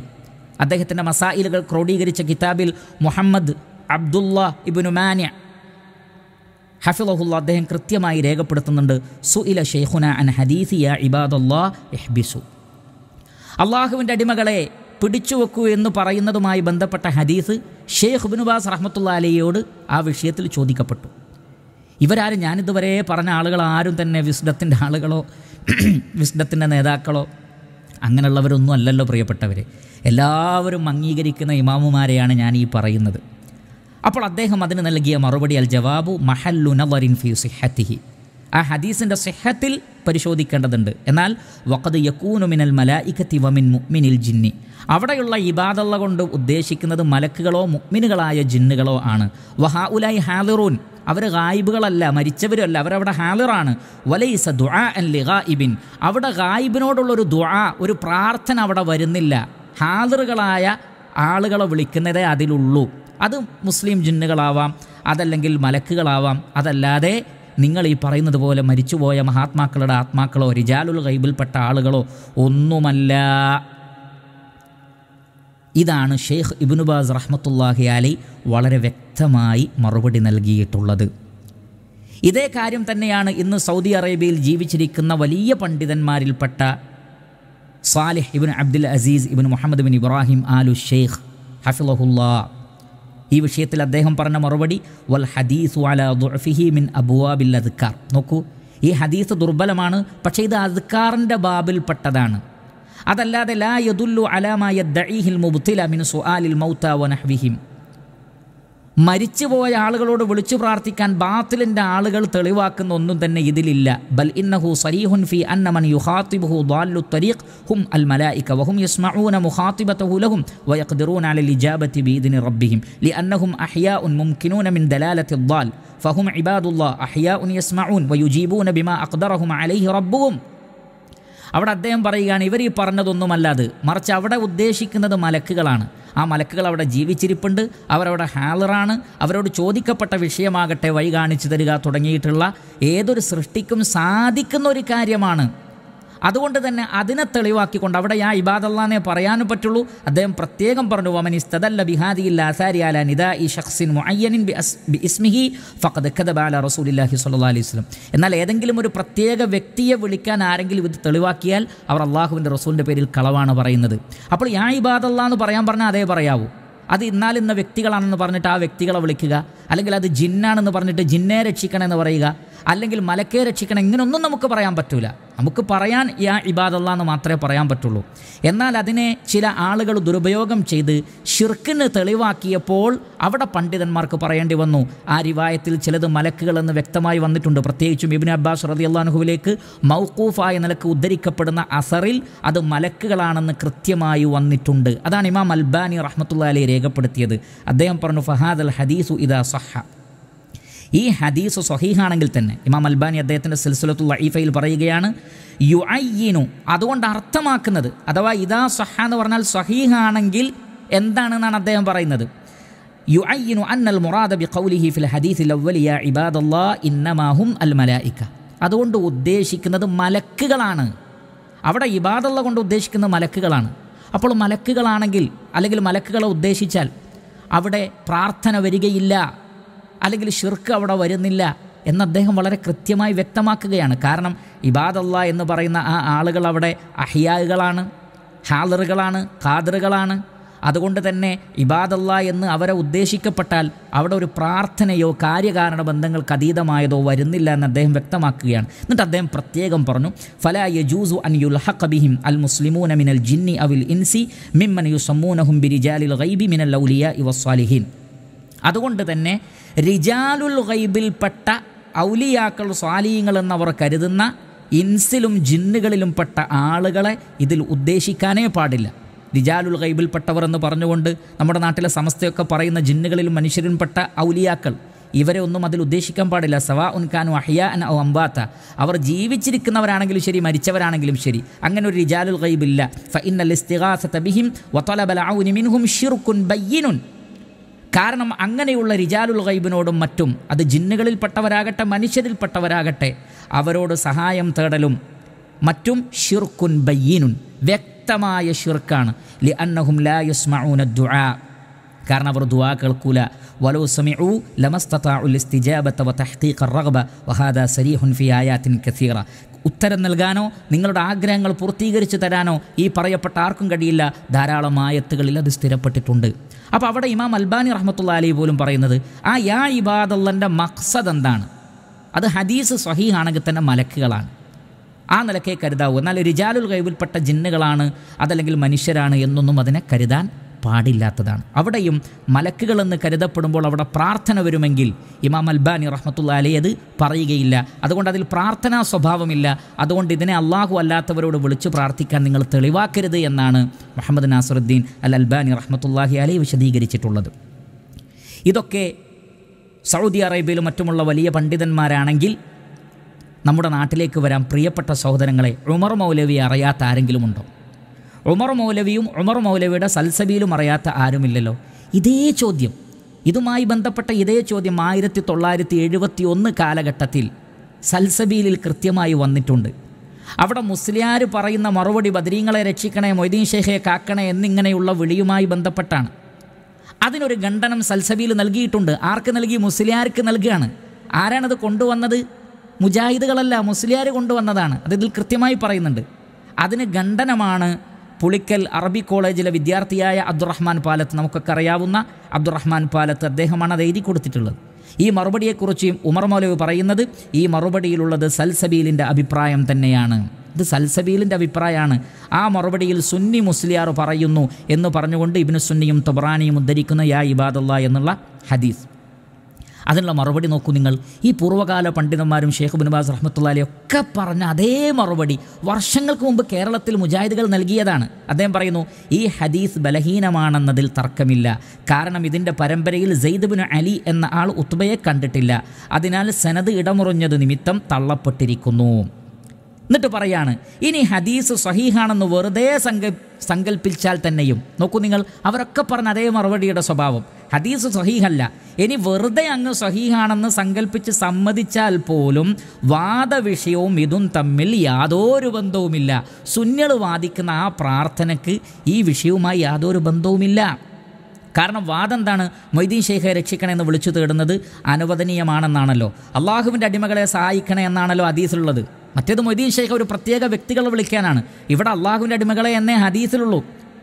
അദ്ദേഹത്തിൻ്റെ മസായിലുകൾ ക്രോഡീകരിച്ച കിതാബിൽ മുഹമ്മദ് അബ്ദുല്ല ഇബ്നു മാനിയ ഹഫിളഹുല്ല അദ്ദേഹം കൃത്യമായി രേഖപ്പെടുത്തുന്നുണ്ട് സു ഇല ഷെയ്ഖുന അൻ ഹദീസിയ ഇബാദുല്ലാ എഹ്ബിസു അള്ളാഹുവിൻ്റെ അടിമകളെ പിടിച്ചു വെക്കൂ എന്ന് പറയുന്നതുമായി ബന്ധപ്പെട്ട ഹദീസ് ഷെയ്ഖ് ബിനുബാസ് റഹ്മത്തുള്ള അലിയോട് ആ വിഷയത്തിൽ ചോദിക്കപ്പെട്ടു ഇവരാരും ഞാനിതുവരെ പറഞ്ഞ ആളുകൾ ആരും തന്നെ വിസ്ഡത്തിൻ്റെ ആളുകളോ വിസ്ഡത്തിൻ്റെ നേതാക്കളോ അങ്ങനെയുള്ളവരൊന്നും അല്ലല്ലോ പ്രിയപ്പെട്ടവർ എല്ലാവരും അംഗീകരിക്കുന്ന ഇമാമുമാരെയാണ് ഞാൻ ഈ പറയുന്നത് അപ്പോൾ അദ്ദേഹം അതിന് നൽകിയ മറുപടി അൽ ജവാബു മഹല്ലു നവറിൻ ഫി സിഹത്തിഹി ആ ഹദീസിൻ്റെ സിഹത്തിൽ പരിശോധിക്കേണ്ടതുണ്ട് എന്നാൽ മിനൽ യക്കൂനുമിനൽ മലായിക്കത്തി വമിൻ മുഅ്മിനിൽ ജിന്നി അവിടെയുള്ള ഇബാദല്ല കൊണ്ട് ഉദ്ദേശിക്കുന്നത് മലക്കുകളോ മുക്മിനുകളായ ജിന്നുകളോ ആണ് വഹാ ഉലായി ഹാദിറൂൻ അവർ ഗായിബുകളല്ല മരിച്ചവരല്ല അവരവിടെ ഹാദിറാണ് വലൈസ ദുആ അൻ ലിഗായിബിൻ അവിടെ ഗായിബിനോടുള്ളൊരു ദുആ ഒരു പ്രാർത്ഥന അവിടെ വരുന്നില്ല ഹാദിറുകളായ ആളുകളെ വിളിക്കുന്നതേ അതിലുള്ളൂ അത് മുസ്ലിം ജിന്നുകളാവാം അതല്ലെങ്കിൽ മലക്കുകളാവാം അതല്ലാതെ നിങ്ങൾ ഈ പറയുന്നത് പോലെ മരിച്ചുപോയ മഹാത്മാക്കളുടെ ആത്മാക്കളോ റിജാലുൽ ഗൈബിൽപ്പെട്ട ആളുകളോ ഒന്നുമല്ല ഇതാണ് ഷെയ്ഖ് ഇബിനുബാസ് റഹ്മത്തുല്ലാഹി അലി വളരെ വ്യക്തമായി മറുപടി നൽകിയിട്ടുള്ളത് ഇതേ കാര്യം തന്നെയാണ് ഇന്ന് സൗദി അറേബ്യയിൽ ജീവിച്ചിരിക്കുന്ന വലിയ പണ്ഡിതന്മാരിൽപ്പെട്ട സാലിഹ് ഇബിൻ അബ്ദുൽ അസീസ് ഇബിൻ Muhammad bin Ibrahim Al Sheikh ഹഫിലഹുല്ലാ ഈ വിഷയത്തിൽ അദ്ദേഹം പറഞ്ഞ മറുപടി വൽ ഹദീസ് അല ദുഫിഹി മിൻ അബുവാബിൽ അദ്ക്കാർ നോക്കൂ ഈ ഹദീസ് ദുർബലമാണ് പക്ഷേ ഇത് അദ്ക്കാറിൻ്റെ ബാബിൽപ്പെട്ടതാണ് അതല്ലാതെ ലാ യദുല്ലു അലാമായ ദഈഹിൽ മുബ്തില മിൻ സുആലിൽ മൗത്ത വനഹ്വിഹിം മരിച്ചുപോയ ആളുകളോട് വിളിച്ചു പ്രാർത്ഥിക്കാൻ ബാത്തിലിൻ്റെ ആളുകൾ തെളിവാക്കുന്ന ഒന്നും തന്നെ ഇതിലില്ല ബൽ ഇന്നഹു സരീഹുൻ ഫി അന്നമൻ യുഹാത്തിബുഹു ദാല്ലു തരീഖ് ഹും അൽ മലായിക വഹും യസ്മഊന മുഹാത്തിബത്തഹു ലഹും വയഖ്ദിറൂന അലൽ ഇജാബത്തി ബീദിനി റബ്ബിഹിം ലിഅന്നഹും അഹ്യാഉൻ മുംകിനൂന മിൻ ദലാലത്തി ദ്വാൽ ഫഹും ഇബാദുല്ലാ ഇബാദുല്ലാഹ് ഉൻ യസ്മഊൻ വയുജീബൂന ബിമാ അക്ദറഹും അലൈഹി റബ്ബുഹും അവിടെ അദ്ദേഹം പറയുകയാണ് ഇവർ ഈ പറഞ്ഞതൊന്നുമല്ലാതെ മറിച്ച് അവിടെ ഉദ്ദേശിക്കുന്നത് മലക്കുകളാണ് ആ മലക്കുകൾ അവിടെ ജീവിച്ചിരിപ്പുണ്ട് അവരവിടെ ഹാലറാണ് അവരോട് ചോദിക്കപ്പെട്ട വിഷയമാകട്ടെ വഴി കാണിച്ചു തരിക തുടങ്ങിയിട്ടുള്ള ഏതൊരു സൃഷ്ടിക്കും സാധിക്കുന്ന ഒരു കാര്യമാണ് അതുകൊണ്ട് തന്നെ അതിനെ തെളിവാക്കിക്കൊണ്ട് അവിടെ ആ ഇബാദല്ലാന്നെ പറയാനും പറ്റുള്ളൂ അദ്ദേഹം പ്രത്യേകം പറഞ്ഞു വമനി സ്തദല്ല നിദാ ഈ ബി ഇസ്മിഹി ഫഖദ് റസൂലില്ലാഹി അലൈഹി എന്നാൽ ഏതെങ്കിലും ഒരു പ്രത്യേക വ്യക്തിയെ വിളിക്കാൻ ആരെങ്കിലും ഇത് തെളിവാക്കിയാൽ അവർ അള്ളാഹുവിൻ്റെ റസൂലിൻ്റെ പേരിൽ കളവാണ് പറയുന്നത് അപ്പോൾ യാ ഇബാദല്ല എന്ന് പറയാൻ പറഞ്ഞാൽ അതേ പറയാവൂ അത് ഇന്നാൽ ഇന്ന വ്യക്തികളാണെന്ന് പറഞ്ഞിട്ട് ആ വ്യക്തികളെ വിളിക്കുക അല്ലെങ്കിൽ അത് ജിന്നാണെന്ന് പറഞ്ഞിട്ട് ജിന്നെ രക്ഷിക്കണമെന്ന് പറയുക അല്ലെങ്കിൽ മലക്കെ രക്ഷിക്കണം ഇങ്ങനൊന്നും നമുക്ക് പറയാൻ പറ്റൂല നമുക്ക് പറയാൻ യാ ഇബാദല്ല എന്ന് മാത്രമേ പറയാൻ പറ്റുള്ളൂ എന്നാൽ അതിനെ ചില ആളുകൾ ദുരുപയോഗം ചെയ്ത് ഷിർക്കിന് തെളിവാക്കിയപ്പോൾ അവിടെ പണ്ഡിതന്മാർക്ക് പറയേണ്ടി വന്നു ആ റിവായത്തിൽ ചിലത് മലക്കുകൾ എന്ന് വ്യക്തമായി വന്നിട്ടുണ്ട് പ്രത്യേകിച്ചും ഇബിൻ അബ്ബാസ് റതി അള്ളാഹുവിലേക്ക് മൗക്കൂഫായ നിലക്ക് ഉദ്ധരിക്കപ്പെടുന്ന അസറിൽ അത് മലക്കുകളാണെന്ന് കൃത്യമായി വന്നിട്ടുണ്ട് അതാണ് ഇമാം അൽബാനി റഹ്മത്തുള്ള അലി രേഖപ്പെടുത്തിയത് അദ്ദേഹം പറഞ്ഞു ഫഹാദ് അൽ ഹദീസു ഇദാ സഹ ഈ ഹദീസ് സ്വഹീഹാണെങ്കിൽ തന്നെ ഇമാം അൽബാനി അദ്ദേഹത്തിൻ്റെ സിൽസിലത്തുൽ ലൈഫയിൽ പറയുകയാണ് യു അയ്യനു അതുകൊണ്ട് അർത്ഥമാക്കുന്നത് അഥവാ ഇതാ സഹ എന്ന് പറഞ്ഞാൽ സഹീഹാണെങ്കിൽ എന്താണെന്നാണ് അദ്ദേഹം പറയുന്നത് യു അൻ അന്നൽ മുറാദ ബി കൗലിഹി ഫിൽ ഹദീസ് ലവ്വലിയ ഇബാദല്ലാ ഇന്നമാഹും അൽ മലായിക്ക അതുകൊണ്ട് ഉദ്ദേശിക്കുന്നത് മലക്കുകളാണ് അവിടെ ഇബാദല്ല കൊണ്ട് ഉദ്ദേശിക്കുന്നത് മലക്കുകളാണ് അപ്പോൾ മലക്കുകളാണെങ്കിൽ അല്ലെങ്കിൽ മലക്കുകളെ ഉദ്ദേശിച്ചാൽ അവിടെ പ്രാർത്ഥന വരികയില്ല അല്ലെങ്കിൽ ഷിർക്ക് അവിടെ വരുന്നില്ല എന്ന് അദ്ദേഹം വളരെ കൃത്യമായി വ്യക്തമാക്കുകയാണ് കാരണം ഇബാദല്ല എന്ന് പറയുന്ന ആ ആളുകൾ അവിടെ അഹിയാകളാണ് ഹാലറുകളാണ് ഖാദറുകളാണ് അതുകൊണ്ട് തന്നെ ഇബാദല്ല എന്ന് അവരെ ഉദ്ദേശിക്കപ്പെട്ടാൽ അവിടെ ഒരു പ്രാർത്ഥനയോ കാര്യകാരണ ബന്ധങ്ങൾക്ക് അതീതമായതോ വരുന്നില്ല എന്ന് അദ്ദേഹം വ്യക്തമാക്കുകയാണ് എന്നിട്ട് അദ്ദേഹം പ്രത്യേകം പറഞ്ഞു ഫല യജൂസു അൻ യുൽഹഖബിഹിം അൽ മുസ്ലിമൂന മിനൽ ജിന്നി അവിൽ ഇൻസി മിമ്മൻ യുസമ്മൂനഹും ബിരിജാലിൽ ഗൈബി മിനൽ ലൗലിയ ഇവസ്വാലിഹീൻ അതുകൊണ്ട് തന്നെ റിജാലുൽ ഗൈബിൽപ്പെട്ട ഔലിയാക്കൾ സ്വാലീങ്ങൾ എന്നവർ കരുതുന്ന ഇൻസിലും ജിന്നുകളിലും പെട്ട ആളുകളെ ഇതിൽ ഉദ്ദേശിക്കാനേ പാടില്ല റിജാലുൽ ഗൈബിൽപ്പെട്ടവർ എന്ന് പറഞ്ഞുകൊണ്ട് നമ്മുടെ നാട്ടിലെ സമസ്തയൊക്കെ പറയുന്ന ജിന്നുകളിലും മനുഷ്യരിലും പെട്ട ഔലിയാക്കൾ ഇവരെ ഒന്നും അതിൽ ഉദ്ദേശിക്കാൻ പാടില്ല സവാ ഉൻഖാനു അഹിയ അൻ ഔ അംബാത്ത അവർ ജീവിച്ചിരിക്കുന്നവരാണെങ്കിലും ശരി മരിച്ചവരാണെങ്കിലും ശരി അങ്ങനെ ഒരു റിജാലുൽ ഗൈബില്ല ഫ ഇന്നൽ ഇസ്തിഗാസ തബിഹിം വതലബൽ ഔനി മിൻഹും ഷിർകുൻ ബയ്യിനുൻ കാരണം അങ്ങനെയുള്ള റിജാലുൽ ഗൈബിനോടും മറ്റും അത് ജിന്നുകളിൽപ്പെട്ടവരാകട്ടെ മനുഷ്യരിൽപ്പെട്ടവരാകട്ടെ അവരോട് സഹായം തേടലും മറ്റും ഷിർക്കുൻ ബയ്യീനുൻ വ്യക്തമായ ഷിർക്കാണ് ലി അന്നഹും ലാ യുസ്മഊന ദുആ കാരണം അവർ ദുആ കേൾക്കൂല വലോ സമിഉ ലമസ്തതാഉൽ ഇസ്തിജാബത വതഹ്ഖീഖ റഗ്ബ വഹാദ സരീഹുൻ ഫി ആയാത്തിൻ കസീറ ഉത്തരം നൽകാനോ നിങ്ങളുടെ ആഗ്രഹങ്ങൾ പൂർത്തീകരിച്ചു തരാനോ ഈ പറയപ്പെട്ട ആർക്കും കഴിയില്ല ധാരാളം ആയത്തുകളിൽ അത് സ്ഥിരപ്പെട്ടിട്ടുണ്ട് അപ്പോൾ അവിടെ ഇമാം അൽബാനി റഹ്മത്തുള്ള അലി പോലും പറയുന്നത് ആ യാ ഇബാദുള്ളൻ്റെ മക്സദ് എന്താണ് അത് ഹദീസ് ആണെങ്കിൽ തന്നെ മലക്കുകളാണ് ആ നിലക്കേ കരുതാവൂ എന്നാൽ റിജാലുൽ ഗൈബിൽപ്പെട്ട ജിന്നുകളാണ് അതല്ലെങ്കിൽ മനുഷ്യരാണ് എന്നൊന്നും അതിനെ കരുതാൻ പാടില്ലാത്തതാണ് അവിടെയും മലക്കുകളെന്ന് കരുതപ്പെടുമ്പോൾ അവിടെ പ്രാർത്ഥന വരുമെങ്കിൽ ഇമാം അൽബാനി റഹ്മത്തുള്ള അലി അത് പറയുകയില്ല അതുകൊണ്ട് അതിൽ പ്രാർത്ഥനാ സ്വഭാവമില്ല അതുകൊണ്ട് ഇതിനെ അള്ളാഹു അല്ലാത്തവരോട് വിളിച്ചു പ്രാർത്ഥിക്കാൻ നിങ്ങൾ തെളിവാക്കരുത് എന്നാണ് മുഹമ്മദ് നാസറുദ്ദീൻ അൽ അൽബാനി റഹ്മത്തുല്ലാഹി അലി വിശദീകരിച്ചിട്ടുള്ളത് ഇതൊക്കെ സൗദി അറേബ്യയിലും മറ്റുമുള്ള വലിയ പണ്ഡിതന്മാരാണെങ്കിൽ നമ്മുടെ നാട്ടിലേക്ക് വരാൻ പ്രിയപ്പെട്ട സഹോദരങ്ങളെ ഉമർ മൗലവി അറിയാത്ത ആരെങ്കിലുമുണ്ടോ ഉമർ മൗലവിയും ഉമർ മൗലവിയുടെ സൽസബിയിലും അറിയാത്ത ആരുമില്ലല്ലോ ഇതേ ചോദ്യം ഇതുമായി ബന്ധപ്പെട്ട ഇതേ ചോദ്യം ആയിരത്തി തൊള്ളായിരത്തി എഴുപത്തി ഒന്ന് കാലഘട്ടത്തിൽ സൽസബീലിൽ കൃത്യമായി വന്നിട്ടുണ്ട് അവിടെ മുസ്ലിയാർ പറയുന്ന മറുപടി ബദരീങ്ങളെ രക്ഷിക്കണേ മൊയ്തീൻ ഷേഖെ കാക്കണേ എന്നിങ്ങനെയുള്ള വിളിയുമായി ബന്ധപ്പെട്ടാണ് അതിനൊരു ഖണ്ഡനം സൽസബിയിൽ നൽകിയിട്ടുണ്ട് ആർക്ക് നൽകി മുസ്ലിയാർക്ക് നൽകുകയാണ് ആരാണത് കൊണ്ടുവന്നത് മുജാഹിദുകളല്ല മുസ്ലിയാർ കൊണ്ടുവന്നതാണ് അതിൽ കൃത്യമായി പറയുന്നുണ്ട് അതിന് ഖണ്ഡനമാണ് പുളിക്കൽ അറബി കോളേജിലെ വിദ്യാർത്ഥിയായ അബ്ദുറഹ്മാൻ പാലത്ത് നമുക്കൊക്കെ അറിയാവുന്ന അബ്ദുറഹ്മാൻ പാലത്ത് അദ്ദേഹമാണ് അത് എഴുതി കൊടുത്തിട്ടുള്ളത് ഈ മറുപടിയെക്കുറിച്ച് ഉമർ മൗലവ് പറയുന്നത് ഈ മറുപടിയിലുള്ളത് സൽസബീലിൻ്റെ അഭിപ്രായം തന്നെയാണ് ഇത് സൽസബീലിൻ്റെ അഭിപ്രായമാണ് ആ മറുപടിയിൽ സുന്നി മുസ്ലിയാർ പറയുന്നു എന്ന് പറഞ്ഞുകൊണ്ട് ഇബിന് സുന്നിയും തൊബ്രാനിയും ഉദ്ധരിക്കുന്ന യാ ഇബാദുള്ള എന്നുള്ള ഹദീസ് അതിനുള്ള മറുപടി നോക്കൂ നിങ്ങൾ ഈ പൂർവ്വകാല പണ്ഡിതന്മാരും ഷേഖ് ബിൻബാസ് റഹ്മത്തുള്ളാലി ഒക്കെ പറഞ്ഞ അതേ മറുപടി വർഷങ്ങൾക്ക് മുമ്പ് കേരളത്തിൽ മുജാഹിദുകൾ നൽകിയതാണ് അദ്ദേഹം പറയുന്നു ഈ ഹദീസ് ബലഹീനമാണെന്നതിൽ തർക്കമില്ല കാരണം ഇതിൻ്റെ പരമ്പരയിൽ സെയ്ദ് ബിൻ അലി എന്ന ആൾ ഉത്ബയെ കണ്ടിട്ടില്ല അതിനാൽ സനത് ഇടമുറഞ്ഞത് നിമിത്തം തള്ളപ്പെട്ടിരിക്കുന്നു എന്നിട്ട് പറയാണ് ഇനി ഹദീസ് സഹീഹാണെന്ന് വെറുതെ സങ്ക സങ്കല്പിച്ചാൽ തന്നെയും നോക്കൂ നിങ്ങൾ അവരൊക്കെ പറഞ്ഞ അതേ മറുപടിയുടെ സ്വഭാവം ഹദീസ് സഹീഹല്ല ഇനി വെറുതെ അങ്ങ് സഹീഹാണെന്ന് സങ്കല്പിച്ച് സമ്മതിച്ചാൽ പോലും വാദവിഷയവും ഇതും തമ്മിൽ യാതൊരു ബന്ധവുമില്ല സുന്നൾ വാദിക്കുന്ന ആ പ്രാർത്ഥനയ്ക്ക് ഈ വിഷയവുമായി യാതൊരു ബന്ധവുമില്ല കാരണം വാദം എന്താണ് മൊയ്തീൻ രക്ഷിക്കണേ രക്ഷിക്കണമെന്ന് വിളിച്ചു തേടുന്നത് അനുവദനീയമാണെന്നാണല്ലോ അള്ളാഹുവിൻ്റെ അടിമകളെ സഹായിക്കണേ എന്നാണല്ലോ അതീസിലുള്ളത് മറ്റേത് മൊയ്തീൻ ഷെയ്ഖ് ഒരു പ്രത്യേക വ്യക്തികളെ വിളിക്കാനാണ് ഇവിടെ അള്ളാഹുവിൻ്റെ അടിമകളെ എന്നേ ഹദീസിലുള്ളൂ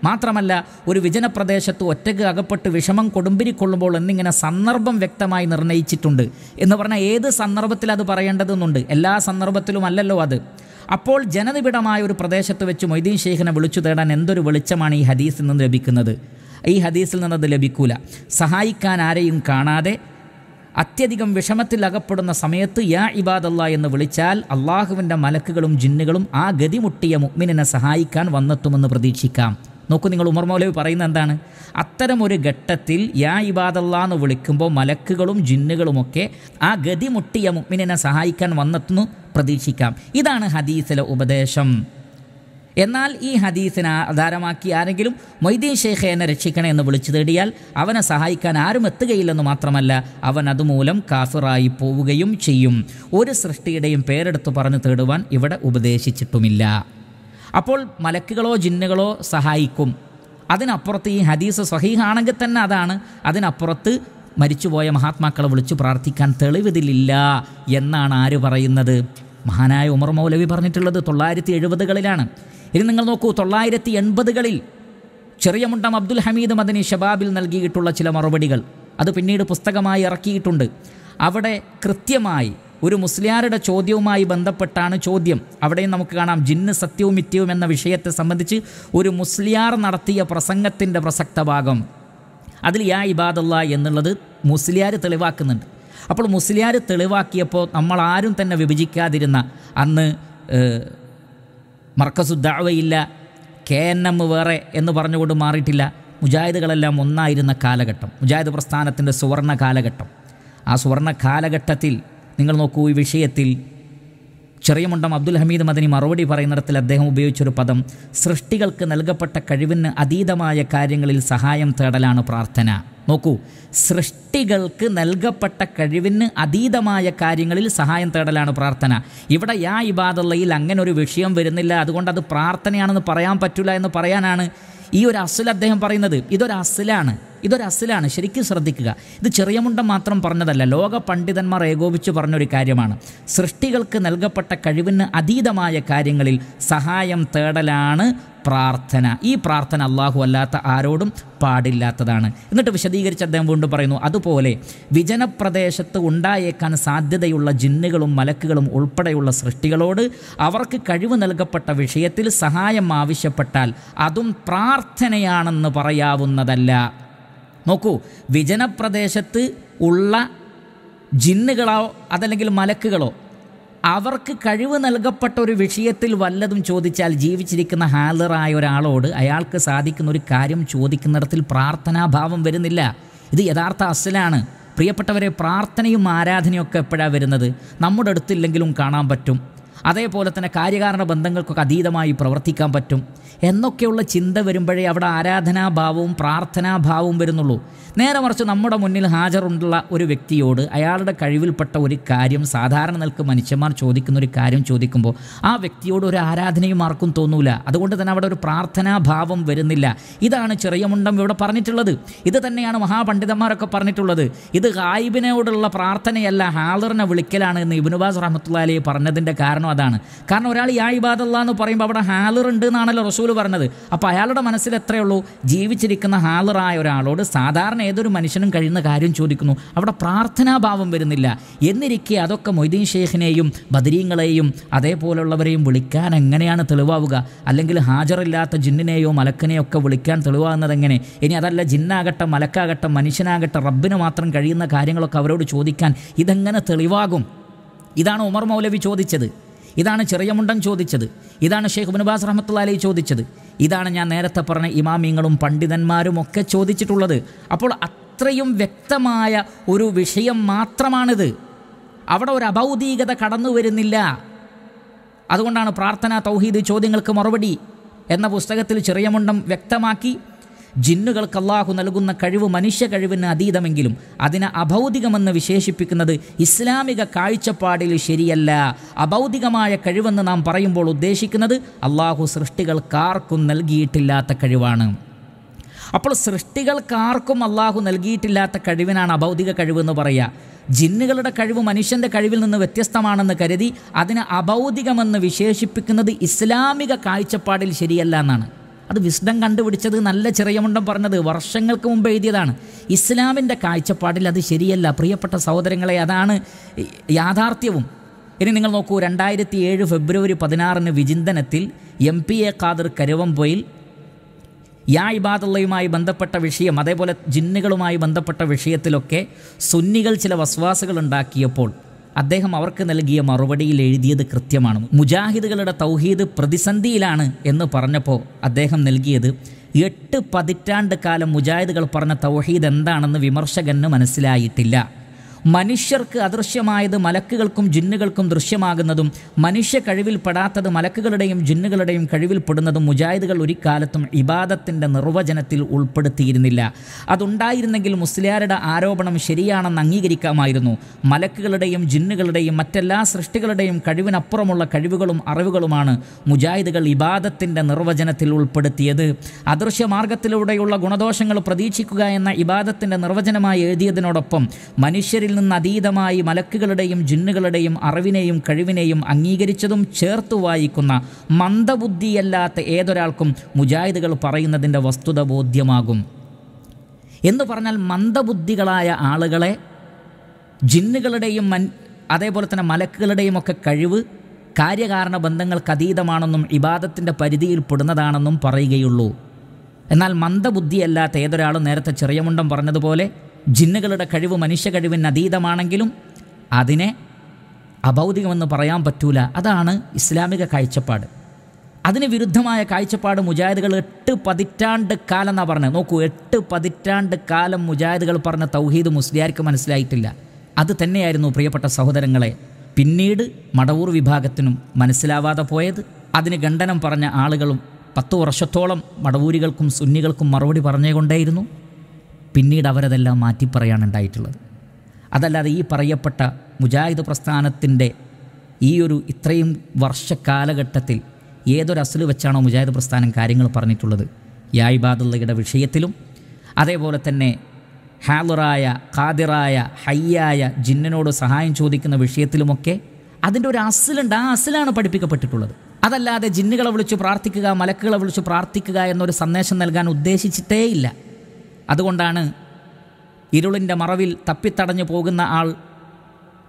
മാത്രമല്ല ഒരു വിജനപ്രദേശത്ത് ഒറ്റയ്ക്ക് അകപ്പെട്ട് വിഷമം കൊടുമ്പിരിക്കൊള്ളുമ്പോൾ എന്നിങ്ങനെ സന്ദർഭം വ്യക്തമായി നിർണയിച്ചിട്ടുണ്ട് എന്ന് പറഞ്ഞാൽ ഏത് സന്ദർഭത്തിൽ അത് പറയേണ്ടതെന്നുണ്ട് എല്ലാ സന്ദർഭത്തിലും അല്ലല്ലോ അത് അപ്പോൾ ജനനിബിഡമായ ഒരു പ്രദേശത്ത് വെച്ച് മൊയ്തീൻ ഷെയ്ഖിനെ വിളിച്ചു തേടാൻ എന്തൊരു വെളിച്ചമാണ് ഈ ഹദീസിൽ നിന്ന് ലഭിക്കുന്നത് ഈ ഹദീസിൽ നിന്നത് ലഭിക്കൂല സഹായിക്കാൻ ആരെയും കാണാതെ അത്യധികം വിഷമത്തിൽ അകപ്പെടുന്ന സമയത്ത് യാ ഇബാദല്ലാ എന്ന് വിളിച്ചാൽ അള്ളാഹുവിൻ്റെ മലക്കുകളും ജിന്നുകളും ആ ഗതിമുട്ടിയ മുഗ്മിനെ സഹായിക്കാൻ വന്നെത്തുമെന്ന് പ്രതീക്ഷിക്കാം നോക്കൂ നിങ്ങൾ ഉമർ മൗലവി പറയുന്നത് എന്താണ് അത്തരം ഒരു ഘട്ടത്തിൽ യാ ഇബാദല്ലാ എന്ന് വിളിക്കുമ്പോൾ മലക്കുകളും ജിന്നുകളുമൊക്കെ ആ ഗതിമുട്ടിയ മുഗ്മിനെ സഹായിക്കാൻ വന്നെത്തുന്നു പ്രതീക്ഷിക്കാം ഇതാണ് ഹദീസിലെ ഉപദേശം എന്നാൽ ഈ ഹദീസിന് ആധാരമാക്കി ആരെങ്കിലും മൊയ്തീൻ ഷെയ്ഖെ എന്നെ രക്ഷിക്കണേ എന്ന് വിളിച്ചു തേടിയാൽ അവനെ സഹായിക്കാൻ ആരും എത്തുകയില്ലെന്ന് മാത്രമല്ല അവൻ അതുമൂലം കാഫിറായി പോവുകയും ചെയ്യും ഒരു സൃഷ്ടിയുടെയും പേരെടുത്ത് പറഞ്ഞു തേടുവാൻ ഇവിടെ ഉപദേശിച്ചിട്ടുമില്ല അപ്പോൾ മലക്കുകളോ ജിന്നുകളോ സഹായിക്കും അതിനപ്പുറത്ത് ഈ ഹദീസ് സഹീഹാണെങ്കിൽ തന്നെ അതാണ് അതിനപ്പുറത്ത് മരിച്ചുപോയ മഹാത്മാക്കളെ വിളിച്ചു പ്രാർത്ഥിക്കാൻ തെളിവിതിലില്ല എന്നാണ് ആര് പറയുന്നത് മഹാനായ ഉമർ മൗലവി പറഞ്ഞിട്ടുള്ളത് തൊള്ളായിരത്തി എഴുപതുകളിലാണ് ഇനി നിങ്ങൾ നോക്കൂ തൊള്ളായിരത്തി എൺപതുകളിൽ ചെറിയ മുണ്ടം അബ്ദുൽ ഹമീദ് മദനി ഷബാബിൽ നൽകിയിട്ടുള്ള ചില മറുപടികൾ അത് പിന്നീട് പുസ്തകമായി ഇറക്കിയിട്ടുണ്ട് അവിടെ കൃത്യമായി ഒരു മുസ്ലിയാരുടെ ചോദ്യവുമായി ബന്ധപ്പെട്ടാണ് ചോദ്യം അവിടെയും നമുക്ക് കാണാം ജിന്ന് സത്യവും മിത്യവും എന്ന വിഷയത്തെ സംബന്ധിച്ച് ഒരു മുസ്ലിയാർ നടത്തിയ പ്രസംഗത്തിൻ്റെ പ്രസക്ത ഭാഗം അതിൽ യാ ഇബാദല്ല എന്നുള്ളത് മുസ്ലിയാർ തെളിവാക്കുന്നുണ്ട് അപ്പോൾ മുസ്ലിയാർ തെളിവാക്കിയപ്പോൾ നമ്മൾ ആരും തന്നെ വിഭജിക്കാതിരുന്ന അന്ന് മർക്കസുദ്ദാവയില്ല കെ എൻ എം വേറെ എന്ന് പറഞ്ഞുകൊണ്ട് മാറിയിട്ടില്ല മുജാഹിദുകളെല്ലാം ഒന്നായിരുന്ന കാലഘട്ടം മുജാഹിദ് പ്രസ്ഥാനത്തിൻ്റെ സുവർണ കാലഘട്ടം ആ സുവർണ കാലഘട്ടത്തിൽ നിങ്ങൾ നോക്കൂ ഈ വിഷയത്തിൽ ചെറിയമുണ്ടം അബ്ദുൽ ഹമീദ് മദനി മറുപടി പറയുന്നിടത്തിൽ അദ്ദേഹം ഉപയോഗിച്ചൊരു പദം സൃഷ്ടികൾക്ക് നൽകപ്പെട്ട കഴിവിന് അതീതമായ കാര്യങ്ങളിൽ സഹായം തേടലാണ് പ്രാർത്ഥന നോക്കൂ സൃഷ്ടികൾക്ക് നൽകപ്പെട്ട കഴിവിന് അതീതമായ കാര്യങ്ങളിൽ സഹായം തേടലാണ് പ്രാർത്ഥന ഇവിടെ യാ ഇബാദുള്ളയിൽ അങ്ങനെ ഒരു വിഷയം വരുന്നില്ല അതുകൊണ്ട് അത് പ്രാർത്ഥനയാണെന്ന് പറയാൻ പറ്റില്ല എന്ന് പറയാനാണ് ഈ ഒരു അസൽ അദ്ദേഹം പറയുന്നത് ഇതൊരു അസലാണ് ഇതൊരു അസലാണ് ശരിക്കും ശ്രദ്ധിക്കുക ഇത് ചെറിയ മുണ്ടം മാത്രം പറഞ്ഞതല്ല ലോക പണ്ഡിതന്മാർ ഏകോപിച്ച് പറഞ്ഞൊരു കാര്യമാണ് സൃഷ്ടികൾക്ക് നൽകപ്പെട്ട കഴിവിന് അതീതമായ കാര്യങ്ങളിൽ സഹായം തേടലാണ് പ്രാർത്ഥന ഈ പ്രാർത്ഥന അള്ളാഹു അല്ലാത്ത ആരോടും പാടില്ലാത്തതാണ് എന്നിട്ട് വിശദീകരിച്ച് അദ്ദേഹം വീണ്ടും പറയുന്നു അതുപോലെ വിജനപ്രദേശത്ത് ഉണ്ടായേക്കാൻ സാധ്യതയുള്ള ജിന്നുകളും മലക്കുകളും ഉൾപ്പെടെയുള്ള സൃഷ്ടികളോട് അവർക്ക് കഴിവ് നൽകപ്പെട്ട വിഷയത്തിൽ സഹായം ആവശ്യപ്പെട്ടാൽ അതും പ്രാർത്ഥനയാണെന്ന് പറയാവുന്നതല്ല നോക്കൂ വിജനപ്രദേശത്ത് ഉള്ള ജിന്നുകളോ അതല്ലെങ്കിൽ മലക്കുകളോ അവർക്ക് കഴിവ് നൽകപ്പെട്ട ഒരു വിഷയത്തിൽ വല്ലതും ചോദിച്ചാൽ ജീവിച്ചിരിക്കുന്ന ഹാലറായ ഒരാളോട് അയാൾക്ക് സാധിക്കുന്ന ഒരു കാര്യം ചോദിക്കുന്നിടത്തിൽ പ്രാർത്ഥനാഭാവം വരുന്നില്ല ഇത് യഥാർത്ഥ അസലാണ് പ്രിയപ്പെട്ടവരെ പ്രാർത്ഥനയും ആരാധനയും ഒക്കെ എപ്പോഴാണ് വരുന്നത് നമ്മുടെ അടുത്തില്ലെങ്കിലും കാണാൻ പറ്റും അതേപോലെ തന്നെ കാര്യകാരണ ബന്ധങ്ങൾക്കൊക്കെ അതീതമായി പ്രവർത്തിക്കാൻ പറ്റും എന്നൊക്കെയുള്ള ചിന്ത വരുമ്പോഴേ അവിടെ ആരാധനാഭാവവും പ്രാർത്ഥനാഭാവവും വരുന്നുള്ളൂ നേരെ മറിച്ച് നമ്മുടെ മുന്നിൽ ഹാജറുള്ള ഒരു വ്യക്തിയോട് അയാളുടെ കഴിവിൽപ്പെട്ട ഒരു കാര്യം സാധാരണ നിൽക്ക് മനുഷ്യന്മാർ ചോദിക്കുന്ന ഒരു കാര്യം ചോദിക്കുമ്പോൾ ആ വ്യക്തിയോട് ഒരു ആരാധനയും ആർക്കും തോന്നൂല അതുകൊണ്ട് തന്നെ അവിടെ ഒരു പ്രാർത്ഥനാഭാവം വരുന്നില്ല ഇതാണ് ചെറിയ മുണ്ടം ഇവിടെ പറഞ്ഞിട്ടുള്ളത് ഇത് തന്നെയാണ് മഹാപണ്ഡിതന്മാരൊക്കെ പറഞ്ഞിട്ടുള്ളത് ഇത് ഹായിബിനോടുള്ള പ്രാർത്ഥനയല്ല ഹാളറിനെ വിളിക്കലാണ് എന്ന് ഇബിനുബാസ് റഹമത്തുള്ള പറഞ്ഞതിൻ്റെ കാരണം അതാണ് കാരണം ഒരാൾ യാ ഇബാദല്ല എന്ന് പറയുമ്പോൾ അവിടെ ഹാലർ ഉണ്ട് എന്നാണല്ലോ റസൂൽ പറഞ്ഞത് അപ്പോൾ അയാളുടെ മനസ്സിൽ എത്രയുള്ളൂ ജീവിച്ചിരിക്കുന്ന ഹാലറായ ഒരാളോട് സാധാരണ സാധാരണ ഏതൊരു മനുഷ്യനും കഴിയുന്ന കാര്യം ചോദിക്കുന്നു അവിടെ പ്രാർത്ഥനാഭാവം വരുന്നില്ല എന്നിരിക്കെ അതൊക്കെ മൊയ്തീൻ ഷെയ്ഖിനെയും ബദരീങ്ങളെയും അതേപോലുള്ളവരെയും വിളിക്കാൻ എങ്ങനെയാണ് തെളിവാവുക അല്ലെങ്കിൽ ഹാജറില്ലാത്ത ജിന്നിനെയോ മലക്കനെയോ ഒക്കെ വിളിക്കാൻ തെളിവാകുന്നത് എങ്ങനെ ഇനി അതല്ല ജിന്നാകട്ടെ മലക്കാകട്ടെ മനുഷ്യനാകട്ടെ റബ്ബിന് മാത്രം കഴിയുന്ന കാര്യങ്ങളൊക്കെ അവരോട് ചോദിക്കാൻ ഇതെങ്ങനെ തെളിവാകും ഇതാണ് ഉമർ മൗലവി ചോദിച്ചത് ഇതാണ് ചെറിയ മുണ്ടൻ ചോദിച്ചത് ഇതാണ് ഷെയ്ഖ് ബിനുബാസ് റഹമത്തുള്ള അലി ചോദിച്ചത് ഇതാണ് ഞാൻ നേരത്തെ പറഞ്ഞ ഇമാമിങ്ങളും പണ്ഡിതന്മാരും ഒക്കെ ചോദിച്ചിട്ടുള്ളത് അപ്പോൾ അത്രയും വ്യക്തമായ ഒരു വിഷയം മാത്രമാണിത് അവിടെ ഒരു അഭൗതികത കടന്നു വരുന്നില്ല അതുകൊണ്ടാണ് പ്രാർത്ഥന തൗഹീദ് ചോദ്യങ്ങൾക്ക് മറുപടി എന്ന പുസ്തകത്തിൽ ചെറിയ മുണ്ടം വ്യക്തമാക്കി ജിന്നുകൾക്ക് അള്ളാഹു നൽകുന്ന കഴിവ് മനുഷ്യ കഴിവിന് അതീതമെങ്കിലും അതിനെ അഭൗതികമെന്ന് വിശേഷിപ്പിക്കുന്നത് ഇസ്ലാമിക കാഴ്ചപ്പാടിൽ ശരിയല്ല അഭൗതികമായ കഴിവെന്ന് നാം പറയുമ്പോൾ ഉദ്ദേശിക്കുന്നത് അള്ളാഹു സൃഷ്ടികൾക്കാർക്കും നൽകിയിട്ടില്ലാത്ത കഴിവാണ് അപ്പോൾ സൃഷ്ടികൾക്കാർക്കും അള്ളാഹു നൽകിയിട്ടില്ലാത്ത കഴിവിനാണ് അഭൗതിക കഴിവെന്ന് പറയുക ജിന്നുകളുടെ കഴിവ് മനുഷ്യൻ്റെ കഴിവിൽ നിന്ന് വ്യത്യസ്തമാണെന്ന് കരുതി അതിനെ അഭൗതികമെന്ന് വിശേഷിപ്പിക്കുന്നത് ഇസ്ലാമിക കാഴ്ചപ്പാടിൽ ശരിയല്ല എന്നാണ് അത് വിസ്ഡം കണ്ടുപിടിച്ചത് നല്ല ചെറിയ മുണ്ടം പറഞ്ഞത് വർഷങ്ങൾക്ക് മുമ്പ് എഴുതിയതാണ് ഇസ്ലാമിൻ്റെ കാഴ്ചപ്പാടിൽ അത് ശരിയല്ല പ്രിയപ്പെട്ട സഹോദരങ്ങളെ അതാണ് യാഥാർത്ഥ്യവും ഇനി നിങ്ങൾ നോക്കൂ രണ്ടായിരത്തി ഏഴ് ഫെബ്രുവരി പതിനാറിന് വിചിന്തനത്തിൽ M P A Khader Karuvampoyil യാ ഇബാദുള്ളയുമായി ബന്ധപ്പെട്ട വിഷയം അതേപോലെ ജിന്നുകളുമായി ബന്ധപ്പെട്ട വിഷയത്തിലൊക്കെ സുന്നികൾ ചില വസ്വാസുകൾ ഉണ്ടാക്കിയപ്പോൾ അദ്ദേഹം അവർക്ക് നൽകിയ മറുപടിയിൽ എഴുതിയത് കൃത്യമാണ് മുജാഹിദുകളുടെ തൗഹീദ് പ്രതിസന്ധിയിലാണ് എന്ന് പറഞ്ഞപ്പോൾ അദ്ദേഹം നൽകിയത് എട്ട് പതിറ്റാണ്ട് കാലം മുജാഹിദുകൾ പറഞ്ഞ തൗഹീദ് എന്താണെന്ന് വിമർശകന് മനസ്സിലായിട്ടില്ല മനുഷ്യർക്ക് അദൃശ്യമായത് മലക്കുകൾക്കും ജിന്നുകൾക്കും ദൃശ്യമാകുന്നതും മനുഷ്യ കഴിവിൽപ്പെടാത്തത് മലക്കുകളുടെയും ജിന്നുകളുടെയും പെടുന്നതും മുജാഹിദുകൾ ഒരു കാലത്തും ഇബാദത്തിൻ്റെ നിർവചനത്തിൽ ഉൾപ്പെടുത്തിയിരുന്നില്ല അതുണ്ടായിരുന്നെങ്കിൽ മുസ്ലിയാരുടെ ആരോപണം ശരിയാണെന്ന് അംഗീകരിക്കാമായിരുന്നു മലക്കുകളുടെയും ജിന്നുകളുടെയും മറ്റെല്ലാ സൃഷ്ടികളുടെയും കഴിവിനപ്പുറമുള്ള കഴിവുകളും അറിവുകളുമാണ് മുജാഹിദുകൾ ഇബാദത്തിൻ്റെ നിർവചനത്തിൽ ഉൾപ്പെടുത്തിയത് അദൃശ്യമാർഗത്തിലൂടെയുള്ള ഗുണദോഷങ്ങൾ പ്രതീക്ഷിക്കുക എന്ന ഇബാദത്തിൻ്റെ നിർവചനമായി എഴുതിയതിനോടൊപ്പം മനുഷ്യരിൽ നിന്ന് അതീതമായി മലക്കുകളുടെയും ജിന്നുകളുടെയും അറിവിനെയും കഴിവിനെയും അംഗീകരിച്ചതും ചേർത്തു വായിക്കുന്ന മന്ദബുദ്ധിയല്ലാത്ത ഏതൊരാൾക്കും മുജാഹിദുകൾ പറയുന്നതിൻ്റെ വസ്തുത ബോധ്യമാകും എന്ന് പറഞ്ഞാൽ മന്ദബുദ്ധികളായ ആളുകളെ ജിന്നുകളുടെയും മൻ അതേപോലെ തന്നെ മലക്കുകളുടെയും ഒക്കെ കഴിവ് കാര്യകാരണ ബന്ധങ്ങൾക്ക് അതീതമാണെന്നും ഇബാദത്തിൻ്റെ പരിധിയിൽ പറയുകയുള്ളൂ എന്നാൽ മന്ദബുദ്ധിയല്ലാത്ത ഏതൊരാളും നേരത്തെ ചെറിയ മുണ്ടം പറഞ്ഞതുപോലെ ജിന്നുകളുടെ കഴിവ് മനുഷ്യ കഴിവിന് അതീതമാണെങ്കിലും അതിനെ അഭൗതികമെന്ന് പറയാൻ പറ്റൂല അതാണ് ഇസ്ലാമിക കാഴ്ചപ്പാട് അതിന് വിരുദ്ധമായ കാഴ്ചപ്പാട് മുജാഹിദുകൾ എട്ട് പതിറ്റാണ്ട് കാലം എന്നാണ് പറഞ്ഞത് നോക്കൂ എട്ട് പതിറ്റാണ്ട് കാലം മുജാഹിദുകൾ പറഞ്ഞ തൗഹീദ് മുസ്ലിയാർക്ക് മനസ്സിലായിട്ടില്ല അത് തന്നെയായിരുന്നു പ്രിയപ്പെട്ട സഹോദരങ്ങളെ പിന്നീട് മടവൂർ വിഭാഗത്തിനും മനസ്സിലാവാതെ പോയത് അതിന് ഖണ്ഡനം പറഞ്ഞ ആളുകളും പത്ത് വർഷത്തോളം മടവൂരികൾക്കും സുന്നികൾക്കും മറുപടി കൊണ്ടേയിരുന്നു പിന്നീട് അവരതെല്ലാം മാറ്റി ഉണ്ടായിട്ടുള്ളത് അതല്ലാതെ ഈ പറയപ്പെട്ട മുജാഹിദ് പ്രസ്ഥാനത്തിൻ്റെ ഈ ഒരു ഇത്രയും വർഷക്കാലഘട്ടത്തിൽ ഏതൊരു അസല് വെച്ചാണോ മുജാഹിദ് പ്രസ്ഥാനം കാര്യങ്ങൾ പറഞ്ഞിട്ടുള്ളത് യായിബാദുള്ളയുടെ വിഷയത്തിലും അതേപോലെ തന്നെ ഹാലുറായ ഖാദിറായ ഹയ്യായ ജിന്നനോട് സഹായം ചോദിക്കുന്ന വിഷയത്തിലുമൊക്കെ അതിൻ്റെ ഒരു അസലുണ്ട് ആ അസലാണ് പഠിപ്പിക്കപ്പെട്ടിട്ടുള്ളത് അതല്ലാതെ ജിന്നുകളെ വിളിച്ച് പ്രാർത്ഥിക്കുക മലക്കുകളെ വിളിച്ച് പ്രാർത്ഥിക്കുക എന്നൊരു സന്ദേശം നൽകാൻ ഉദ്ദേശിച്ചിട്ടേയില്ല അതുകൊണ്ടാണ് ഇരുളിൻ്റെ മറവിൽ തപ്പിത്തടഞ്ഞു പോകുന്ന ആൾ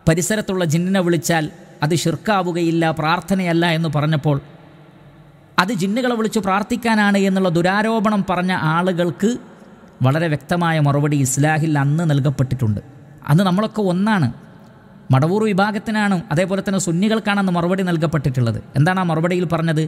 പരിസരത്തുള്ള ജിന്നിനെ വിളിച്ചാൽ അത് ഷിർക്കാവുകയില്ല പ്രാർത്ഥനയല്ല എന്ന് പറഞ്ഞപ്പോൾ അത് ജിന്നുകളെ വിളിച്ച് പ്രാർത്ഥിക്കാനാണ് എന്നുള്ള ദുരാരോപണം പറഞ്ഞ ആളുകൾക്ക് വളരെ വ്യക്തമായ മറുപടി ഇസ്ലാഹിൽ അന്ന് നൽകപ്പെട്ടിട്ടുണ്ട് അന്ന് നമ്മളൊക്കെ ഒന്നാണ് മടവൂർ വിഭാഗത്തിനാണ് അതേപോലെ തന്നെ സുന്നികൾക്കാണെന്ന് മറുപടി നൽകപ്പെട്ടിട്ടുള്ളത് എന്താണ് ആ മറുപടിയിൽ പറഞ്ഞത്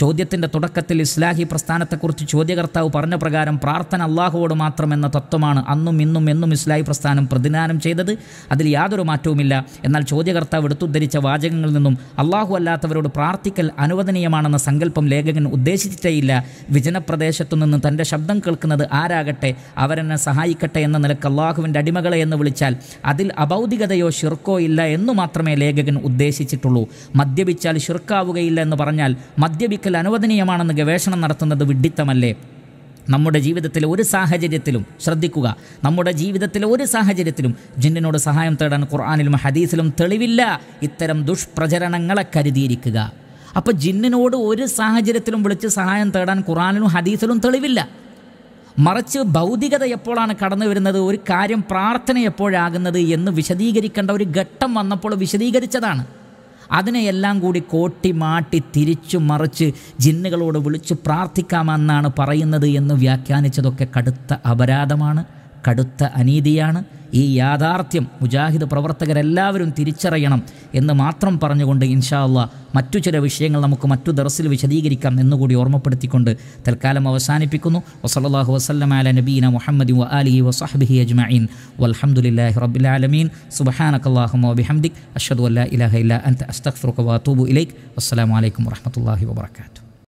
ചോദ്യത്തിൻ്റെ തുടക്കത്തിൽ ഇസ്ലാഹി പ്രസ്ഥാനത്തെക്കുറിച്ച് ചോദ്യകർത്താവ് പറഞ്ഞ പ്രകാരം പ്രാർത്ഥന അള്ളാഹുവോട് മാത്രം എന്ന തത്വമാണ് അന്നും ഇന്നും എന്നും ഇസ്ലാഹി പ്രസ്ഥാനം പ്രതിദാനം ചെയ്തത് അതിൽ യാതൊരു മാറ്റവുമില്ല എന്നാൽ ചോദ്യകർത്താവ് എടുത്തുദ്ധരിച്ച വാചകങ്ങളിൽ നിന്നും അള്ളാഹു അല്ലാത്തവരോട് പ്രാർത്ഥിക്കൽ അനുവദനീയമാണെന്ന സങ്കല്പം ലേഖകൻ ഉദ്ദേശിച്ചിട്ടേയില്ല വിജനപ്രദേശത്തു നിന്ന് തൻ്റെ ശബ്ദം കേൾക്കുന്നത് ആരാകട്ടെ അവരെന്നെ സഹായിക്കട്ടെ എന്ന നിലക്ക് അള്ളാഹുവിൻ്റെ അടിമകളെ എന്ന് വിളിച്ചാൽ അതിൽ അബൗദികതയോ ഷിർക്കോ ഇല്ല എന്നു മാത്രമേ ലേഖകൻ ഉദ്ദേശിച്ചിട്ടുള്ളൂ മദ്യപിച്ചാൽ ശുർക്കാവുകയില്ല എന്ന് പറഞ്ഞാൽ മദ്യപിക്കൽ അനുവദനീയമാണെന്ന് ഗവേഷണം നടത്തുന്നത് വിഡിത്തമല്ലേ നമ്മുടെ ജീവിതത്തിലെ ഒരു സാഹചര്യത്തിലും ശ്രദ്ധിക്കുക നമ്മുടെ ജീവിതത്തിലെ ഒരു സാഹചര്യത്തിലും ജിന്നിനോട് സഹായം തേടാൻ ഖുർആാനിലും ഹദീസിലും തെളിവില്ല ഇത്തരം ദുഷ്പ്രചരണങ്ങളെ കരുതിയിരിക്കുക അപ്പോൾ ജിന്നിനോട് ഒരു സാഹചര്യത്തിലും വിളിച്ച് സഹായം തേടാൻ ഖുറാനിലും ഹദീസിലും തെളിവില്ല മറിച്ച് ഭൗതികത എപ്പോഴാണ് കടന്നു വരുന്നത് ഒരു കാര്യം പ്രാർത്ഥന എപ്പോഴാകുന്നത് എന്ന് വിശദീകരിക്കേണ്ട ഒരു ഘട്ടം വന്നപ്പോൾ വിശദീകരിച്ചതാണ് അതിനെയെല്ലാം കൂടി കോട്ടി മാട്ടി തിരിച്ചു മറിച്ച് ജിന്നുകളോട് വിളിച്ചു പ്രാർത്ഥിക്കാമെന്നാണ് പറയുന്നത് എന്ന് വ്യാഖ്യാനിച്ചതൊക്കെ കടുത്ത അപരാധമാണ് കടുത്ത അനീതിയാണ് ഈ യാഥാർത്ഥ്യം മുജാഹിദ് പ്രവർത്തകരെല്ലാവരും തിരിച്ചറിയണം എന്ന് മാത്രം പറഞ്ഞുകൊണ്ട് ഇൻഷാല്ല മറ്റു ചില വിഷയങ്ങൾ നമുക്ക് മറ്റു ദർസിൽ വിശദീകരിക്കാം എന്നുകൂടി ഓർമ്മപ്പെടുത്തിക്കൊണ്ട് തൽക്കാലം അവസാനിപ്പിക്കുന്നു വസലാഹു വസ്ലം അല നബീന മുഹമ്മദ് അലി വസഹബിഹി അജ്മീൻ വലഹമുല്ലാഹി റബുലാലമീൻ സുബഹാനക്കല്ലാഹുമോ അഷദ് അല്ലാ ഇലാഹ ഇല്ല അൻത അസ്തഖ്ഫുറുഖ വാത്തൂബു ഇലൈക് വസ്സലാമലൈക്കും വറഹമത്തല്ലാഹി വാത്തു